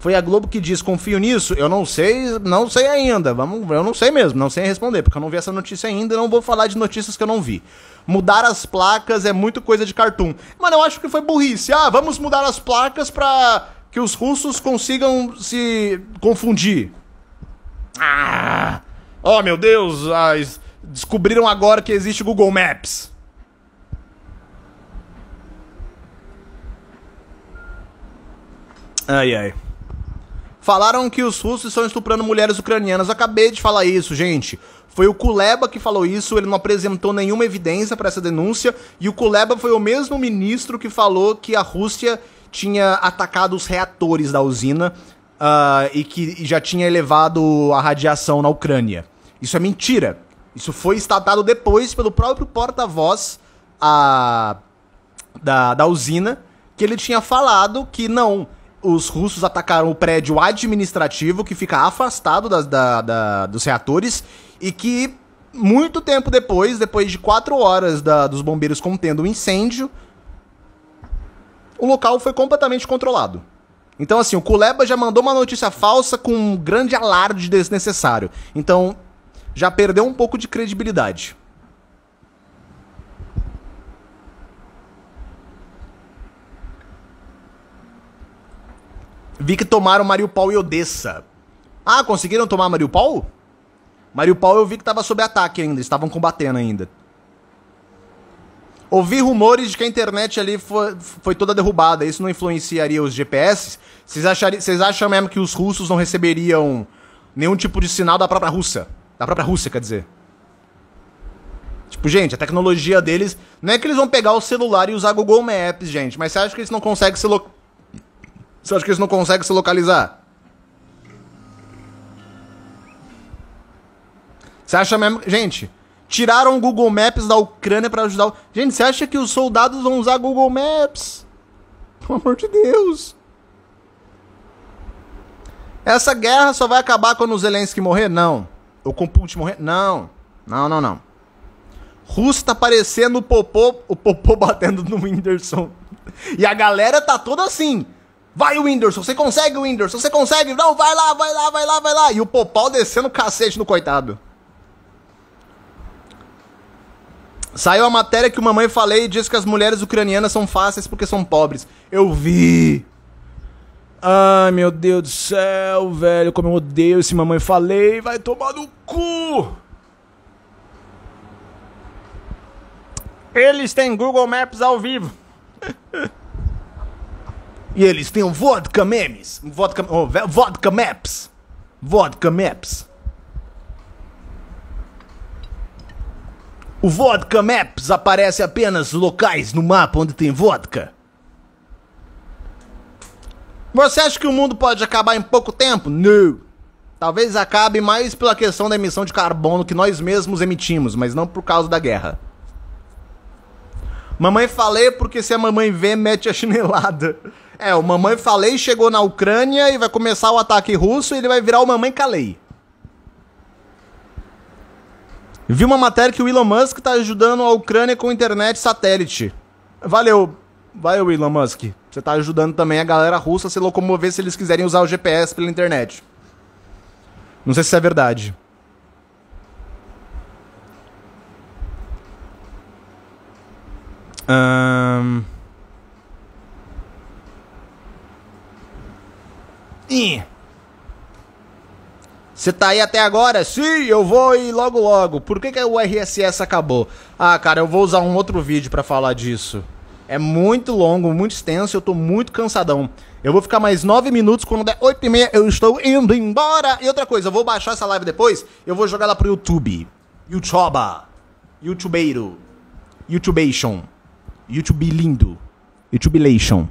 Foi a Globo que diz, confio nisso? Eu não sei, não sei ainda. Vamos, eu não sei mesmo, não sei responder, porque eu não vi essa notícia ainda e não vou falar de notícias que eu não vi. Mudar as placas é muito coisa de cartoon. Mano, eu acho que foi burrice. Ah, vamos mudar as placas pra que os russos consigam se confundir. Ah! Oh, meu Deus, as... Ah, descobriram agora que existe Google Maps. Ai, ai. Falaram que os russos estão estuprando mulheres ucranianas. Acabei de falar isso, gente. Foi o Kuleba que falou isso, ele não apresentou nenhuma evidência para essa denúncia. E o Kuleba foi o mesmo ministro que falou que a Rússia tinha atacado os reatores da usina uh, e que já tinha elevado a radiação na Ucrânia. Isso é mentira. Isso foi estatado depois pelo próprio porta-voz ah, da, da usina, que ele tinha falado que não os russos atacaram o prédio administrativo que fica afastado das, da, da, dos reatores e que muito tempo depois, depois de quatro horas da, dos bombeiros contendo o um incêndio, o local foi completamente controlado. Então, assim, o Culeba já mandou uma notícia falsa com um grande alarde desnecessário. Então, já perdeu um pouco de credibilidade. Vi que tomaram Mariupol e Odessa. Ah, conseguiram tomar Mariupol? Mariupol eu vi que estava sob ataque ainda, estavam combatendo ainda. Ouvi rumores de que a internet ali foi, foi toda derrubada. Isso não influenciaria os GPS? Vocês, achari, vocês acham mesmo que os russos não receberiam nenhum tipo de sinal da própria Rússia? Da própria Rússia, quer dizer. Tipo, gente, a tecnologia deles. Não é que eles vão pegar o celular e usar Google Maps, gente. Mas você acha que eles não conseguem se, localizar? Você acha que eles não conseguem se localizar? Você acha mesmo. Gente, tiraram o Google Maps da Ucrânia para ajudar. O... Gente, você acha que os soldados vão usar Google Maps? Pelo amor de Deus. Essa guerra só vai acabar quando o Zelensky morrer? Não. Ou com o Putin morrer? Não. Não, não, não. Russo tá parecendo o Popô, o Popô batendo no Whindersson. E a galera tá toda assim. Vai, Whindersson, você consegue, Whindersson, você consegue. Não, vai lá, vai lá, vai lá, vai lá. E o Popal descendo o cacete no coitado. Saiu a matéria que o mamãe falei e disse que as mulheres ucranianas são fáceis porque são pobres. Eu vi. Ai, meu Deus do céu, velho. Como eu odeio esse mamãe falei. Vai tomar no cu. Eles têm Google Maps ao vivo. E eles têm vodka memes. Vodka, oh, vodka maps. Vodka maps. O Vodka Maps aparece apenas locais no mapa onde tem vodka. Você acha que o mundo pode acabar em pouco tempo? Não. Talvez acabe mais pela questão da emissão de carbono que nós mesmos emitimos, mas não por causa da guerra. Mamãe falei porque se a mamãe vê, mete a chinelada. É, o Mamãe Falei chegou na Ucrânia e vai começar o ataque russo e ele vai virar o Mamãe Calei. Vi uma matéria que o Elon Musk tá ajudando a Ucrânia com internet satélite. Valeu. Valeu, Elon Musk. Você tá ajudando também a galera russa a se locomover se eles quiserem usar o GPS pela internet. Não sei se é verdade. Um... Sim! Você tá aí até agora? Sim, eu vou e logo logo. Por que, que o RSS acabou? Ah, cara, eu vou usar um outro vídeo para falar disso. É muito longo, muito extenso, eu tô muito cansadão. Eu vou ficar mais 9 minutos, quando der 8 e meia eu estou indo embora. E outra coisa, eu vou baixar essa live depois, eu vou jogar lá pro YouTube. YouTube. YouTubeiro. YouTubeation, YouTube lindo. YouTubilation.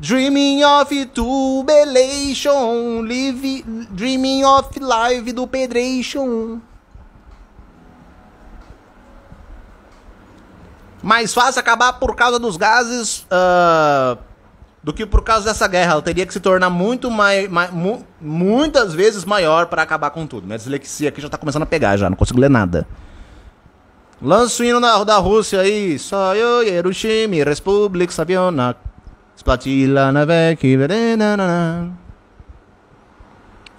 Dreaming of Tubelation, live, Dreaming of Live do Pedration. Mais fácil acabar por causa dos gases uh, do que por causa dessa guerra. Ela teria que se tornar muito mais, mais mu muitas vezes maior para acabar com tudo. Minha dislexia aqui já tá começando a pegar já, não consigo ler nada. Lança o hino da, da Rússia aí. Só eu, Yerushimi, Republic Saviona. Splatila na na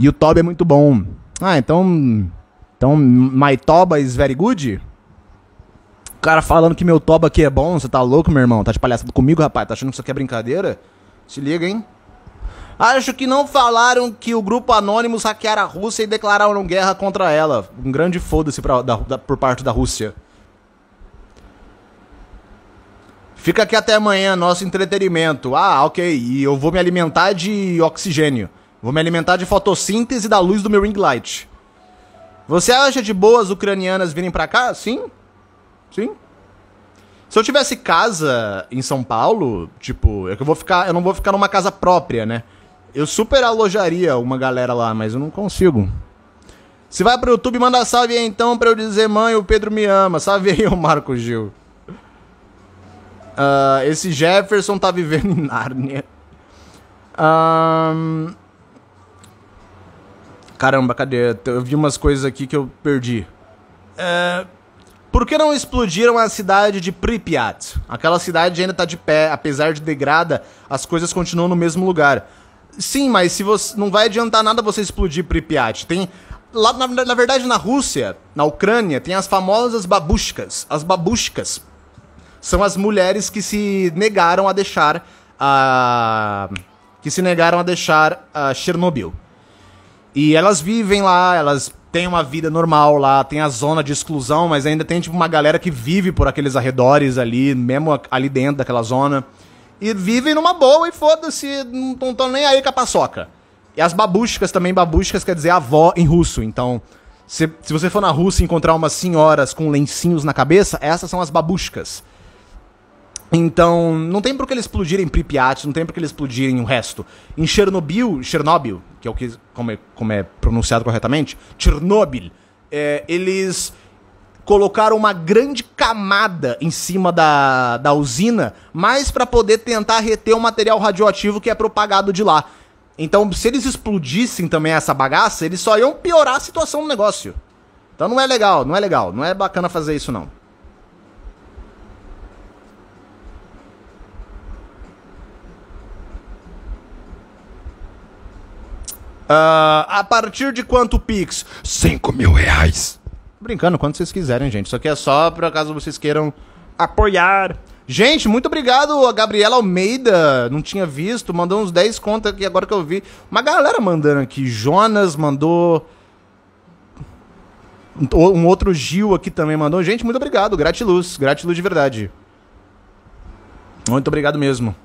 E o Toba é muito bom. Ah, então. Então, my Toba is very good? O cara falando que meu Toba aqui é bom, você tá louco, meu irmão? Tá de palhaçada comigo, rapaz? Tá achando que isso aqui é brincadeira? Se liga, hein? Acho que não falaram que o grupo anônimo hackearam a Rússia e declararam guerra contra ela. Um grande foda-se por parte da Rússia. Fica aqui até amanhã, nosso entretenimento. Ah, ok, e eu vou me alimentar de oxigênio. Vou me alimentar de fotossíntese da luz do meu ring light. Você acha de boas ucranianas virem para cá? Sim. Sim. Se eu tivesse casa em São Paulo, tipo, é que eu vou ficar, eu não vou ficar numa casa própria, né? Eu super alojaria uma galera lá, mas eu não consigo. Se vai pro YouTube, manda salve aí então pra eu dizer, mãe, o Pedro me ama. Salve aí, o Marco Gil. Uh, esse Jefferson tá vivendo em Nárnia. Um... Caramba, cadê? Eu vi umas coisas aqui que eu perdi. É... Por que não explodiram a cidade de Pripyat? Aquela cidade ainda tá de pé, apesar de degrada, as coisas continuam no mesmo lugar. Sim, mas se você não vai adiantar nada você explodir Pripyat. Tem lá na, na verdade na Rússia, na Ucrânia, tem as famosas babushkas. As babushkas são as mulheres que se negaram a deixar a. que se negaram a deixar a Chernobyl. E elas vivem lá, elas têm uma vida normal lá, tem a zona de exclusão, mas ainda tem tipo uma galera que vive por aqueles arredores ali, mesmo ali dentro daquela zona. E vivem numa boa e foda-se, não estão nem aí com a paçoca. E as babushkas também, babushkas quer dizer avó em russo. Então, se, se você for na Rússia e encontrar umas senhoras com lencinhos na cabeça, essas são as babushkas. Então, não tem por que eles explodirem Pripyat, não tem por que eles explodirem o resto. Em Chernobyl, Chernobyl, que é o que como é, como é pronunciado corretamente, Chernobyl, é, eles colocaram uma grande camada em cima da, da usina, mais para poder tentar reter o material radioativo que é propagado de lá. Então, se eles explodissem também essa bagaça, eles só iam piorar a situação do negócio. Então não é legal, não é legal, não é bacana fazer isso não. Uh, a partir de quanto Pix? 5 mil reais. Brincando, quanto vocês quiserem, gente. Isso aqui é só para caso vocês queiram apoiar. Gente, muito obrigado a Gabriela Almeida. Não tinha visto, mandou uns 10 contas aqui agora que eu vi. Uma galera mandando aqui. Jonas mandou. Um outro Gil aqui também mandou. Gente, muito obrigado. Gratiluz. Gratiluz de verdade. Muito obrigado mesmo.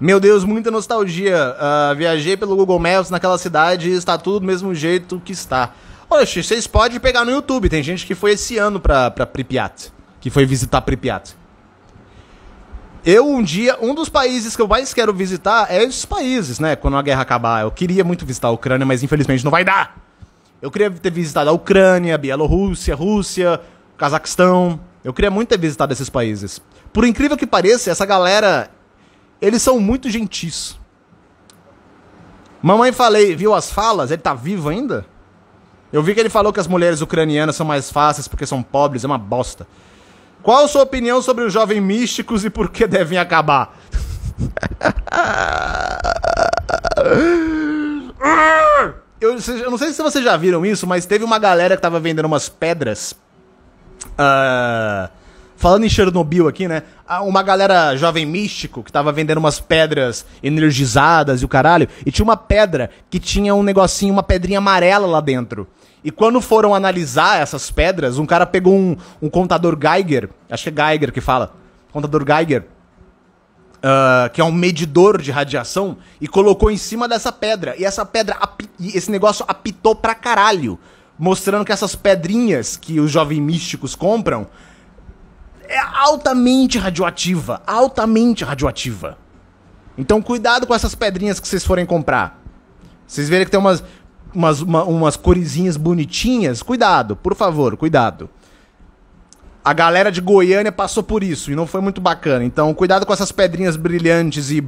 Meu Deus, muita nostalgia. Uh, viajei pelo Google Maps naquela cidade e está tudo do mesmo jeito que está. Oxe, vocês podem pegar no YouTube. Tem gente que foi esse ano pra, pra Pripyat. Que foi visitar Pripyat. Eu um dia, um dos países que eu mais quero visitar é esses países, né? Quando a guerra acabar. Eu queria muito visitar a Ucrânia, mas infelizmente não vai dar. Eu queria ter visitado a Ucrânia, Bielorrússia, Rússia, Cazaquistão. Eu queria muito ter visitado esses países. Por incrível que pareça, essa galera eles são muito gentis. Mamãe falei, viu as falas? Ele tá vivo ainda? Eu vi que ele falou que as mulheres ucranianas são mais fáceis porque são pobres, é uma bosta. Qual a sua opinião sobre os jovens místicos e por que devem acabar? eu, eu, não sei se vocês já viram isso, mas teve uma galera que tava vendendo umas pedras. Uh, Falando em Chernobyl aqui, né? Uma galera jovem místico que tava vendendo umas pedras energizadas e o caralho. E tinha uma pedra que tinha um negocinho, uma pedrinha amarela lá dentro. E quando foram analisar essas pedras, um cara pegou um, um contador Geiger, acho que é Geiger que fala, contador Geiger, uh, que é um medidor de radiação, e colocou em cima dessa pedra. E essa pedra, esse negócio apitou pra caralho, mostrando que essas pedrinhas que os jovens místicos compram é altamente radioativa, altamente radioativa. Então cuidado com essas pedrinhas que vocês forem comprar. Vocês verem que tem umas umas, uma, umas corezinhas bonitinhas, cuidado, por favor, cuidado. A galera de Goiânia passou por isso e não foi muito bacana. Então, cuidado com essas pedrinhas brilhantes e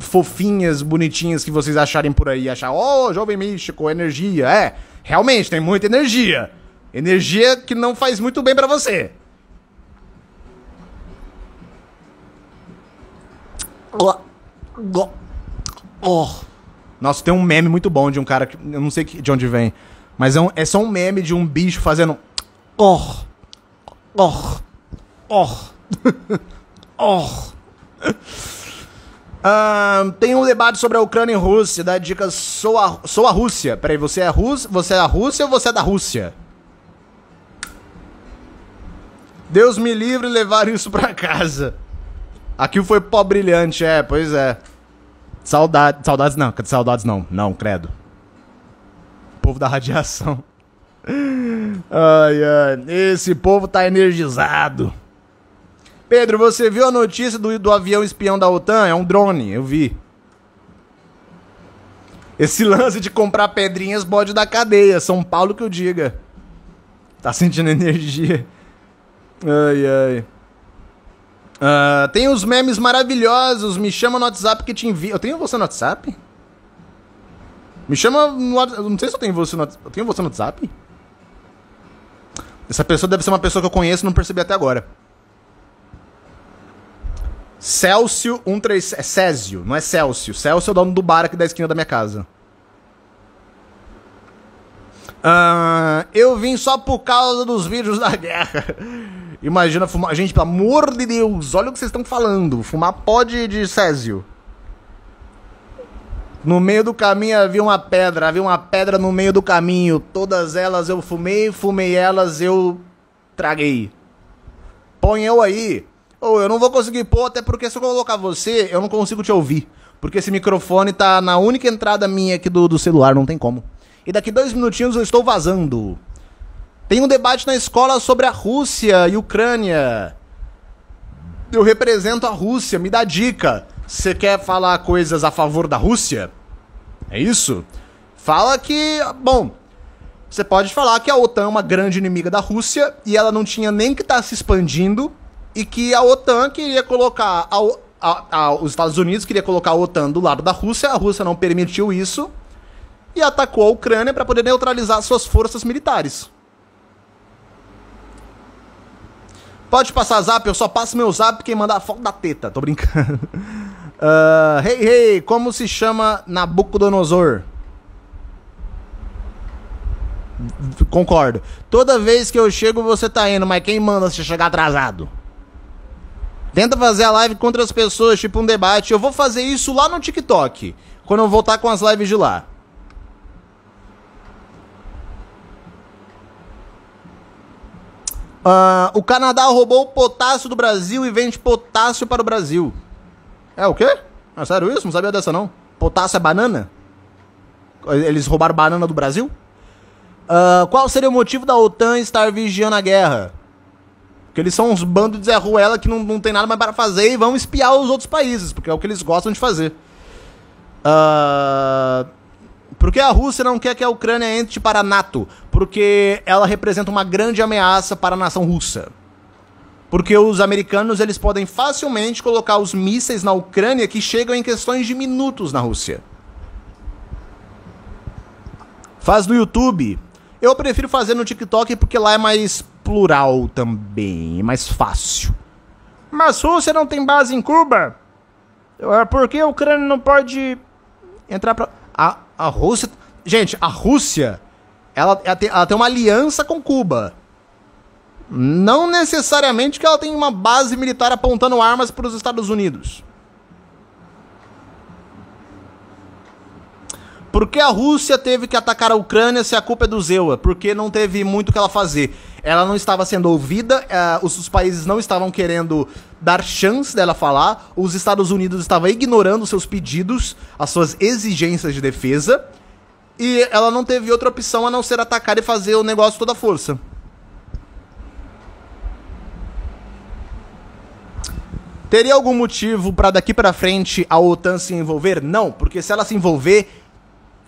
fofinhas, bonitinhas que vocês acharem por aí. Achar, ó, oh, jovem místico, energia. É, realmente, tem muita energia. Energia que não faz muito bem para você. Oh. Nossa, tem um meme muito bom de um cara que eu não sei de onde vem, mas é, um, é só um meme de um bicho fazendo oh, oh, oh, oh. Uh, tem um debate sobre a Ucrânia e Rússia. Dá dicas. Sou a, sou a Rússia. Peraí, você é Rus, você é da Rússia ou você é da Rússia? Deus me livre levar isso pra casa. Aqui foi pó brilhante, é, pois é. Saudade, saudades não, saudades não, não, credo. Povo da radiação. Ai, ai, esse povo tá energizado. Pedro, você viu a notícia do, do avião espião da OTAN? É um drone, eu vi. Esse lance de comprar pedrinhas bode da cadeia, São Paulo que eu diga. Tá sentindo energia. Ai, ai. Uh, tem os memes maravilhosos. Me chama no WhatsApp que te envio. Eu tenho você no WhatsApp? Me chama no WhatsApp. Não sei se eu tenho você no WhatsApp. Eu tenho você no WhatsApp? Essa pessoa deve ser uma pessoa que eu conheço e não percebi até agora. Celsius 137. É Césio, não é Celsius. Celsius é o dono do bar aqui da esquina da minha casa. Uh, eu vim só por causa dos vídeos da guerra. Imagina fumar. Gente, pelo amor de Deus, olha o que vocês estão falando. Fumar pó de, de Césio. No meio do caminho havia uma pedra, havia uma pedra no meio do caminho. Todas elas eu fumei, fumei elas eu traguei. Põe eu aí. Ou oh, eu não vou conseguir pôr, até porque se eu colocar você, eu não consigo te ouvir. Porque esse microfone tá na única entrada minha aqui do, do celular, não tem como. E daqui dois minutinhos eu estou vazando. Tem um debate na escola sobre a Rússia e Ucrânia. Eu represento a Rússia, me dá dica. Você quer falar coisas a favor da Rússia? É isso? Fala que. Bom, você pode falar que a OTAN é uma grande inimiga da Rússia e ela não tinha nem que estar tá se expandindo e que a OTAN queria colocar. A, a, a, os Estados Unidos queria colocar a OTAN do lado da Rússia, a Rússia não permitiu isso e atacou a Ucrânia para poder neutralizar suas forças militares. Pode passar zap, eu só passo meu zap quem mandar foto da teta. Tô brincando. Uh, hey, hey, como se chama Nabucodonosor? Concordo. Toda vez que eu chego, você tá indo, mas quem manda você chegar atrasado? Tenta fazer a live contra as pessoas, tipo um debate. Eu vou fazer isso lá no TikTok, quando eu voltar com as lives de lá. Uh, o Canadá roubou o potássio do Brasil e vende potássio para o Brasil. É o quê? É sério isso? Não sabia dessa não. Potássio é banana? Eles roubaram banana do Brasil? Uh, qual seria o motivo da OTAN estar vigiando a guerra? Porque eles são uns bandos de Zé Ruela que não, não tem nada mais para fazer e vão espiar os outros países, porque é o que eles gostam de fazer. Uh, por que a Rússia não quer que a Ucrânia entre para a NATO? Porque ela representa uma grande ameaça para a nação russa. Porque os americanos eles podem facilmente colocar os mísseis na Ucrânia que chegam em questões de minutos na Rússia. Faz no YouTube. Eu prefiro fazer no TikTok porque lá é mais plural também, é mais fácil. Mas Rússia não tem base em Cuba? É Por que a Ucrânia não pode entrar para A ah, a Rússia. Gente, a Rússia. Ela, ela, tem, ela tem uma aliança com Cuba. Não necessariamente que ela tem uma base militar apontando armas para os Estados Unidos. Por que a Rússia teve que atacar a Ucrânia se a culpa é do Zewa? Porque não teve muito o que ela fazer ela não estava sendo ouvida, uh, os, os, países não estavam querendo dar chance dela falar, os Estados Unidos estavam ignorando seus pedidos, as suas exigências de defesa, e ela não teve outra opção a não ser atacar e fazer o negócio toda a força. Teria algum motivo para daqui para frente a OTAN se envolver? Não, porque se ela se envolver,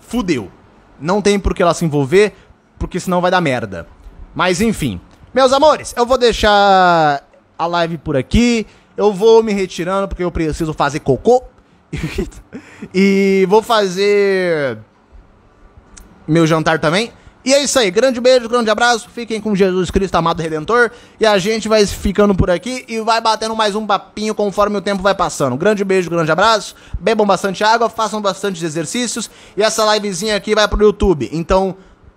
fudeu. Não tem por que ela se envolver, porque senão vai dar merda. Mas enfim. Meus amores, eu vou deixar a live por aqui. Eu vou me retirando porque eu preciso fazer cocô. e vou fazer meu jantar também. E é isso aí. Grande beijo, grande abraço. Fiquem com Jesus Cristo, amado Redentor. E a gente vai ficando por aqui e vai batendo mais um papinho conforme o tempo vai passando. Grande beijo, grande abraço. Bebam bastante água, façam bastante exercícios. E essa livezinha aqui vai pro YouTube. Então.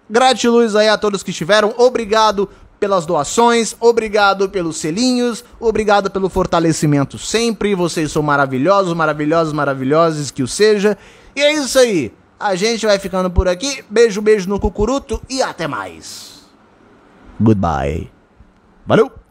Gratiluz aí a todos que estiveram. Obrigado pelas doações, obrigado pelos selinhos, obrigado pelo fortalecimento sempre. Vocês são maravilhosos, maravilhosos, maravilhosos que o seja. E é isso aí. A gente vai ficando por aqui. Beijo, beijo no cucuruto e até mais. Goodbye. Valeu!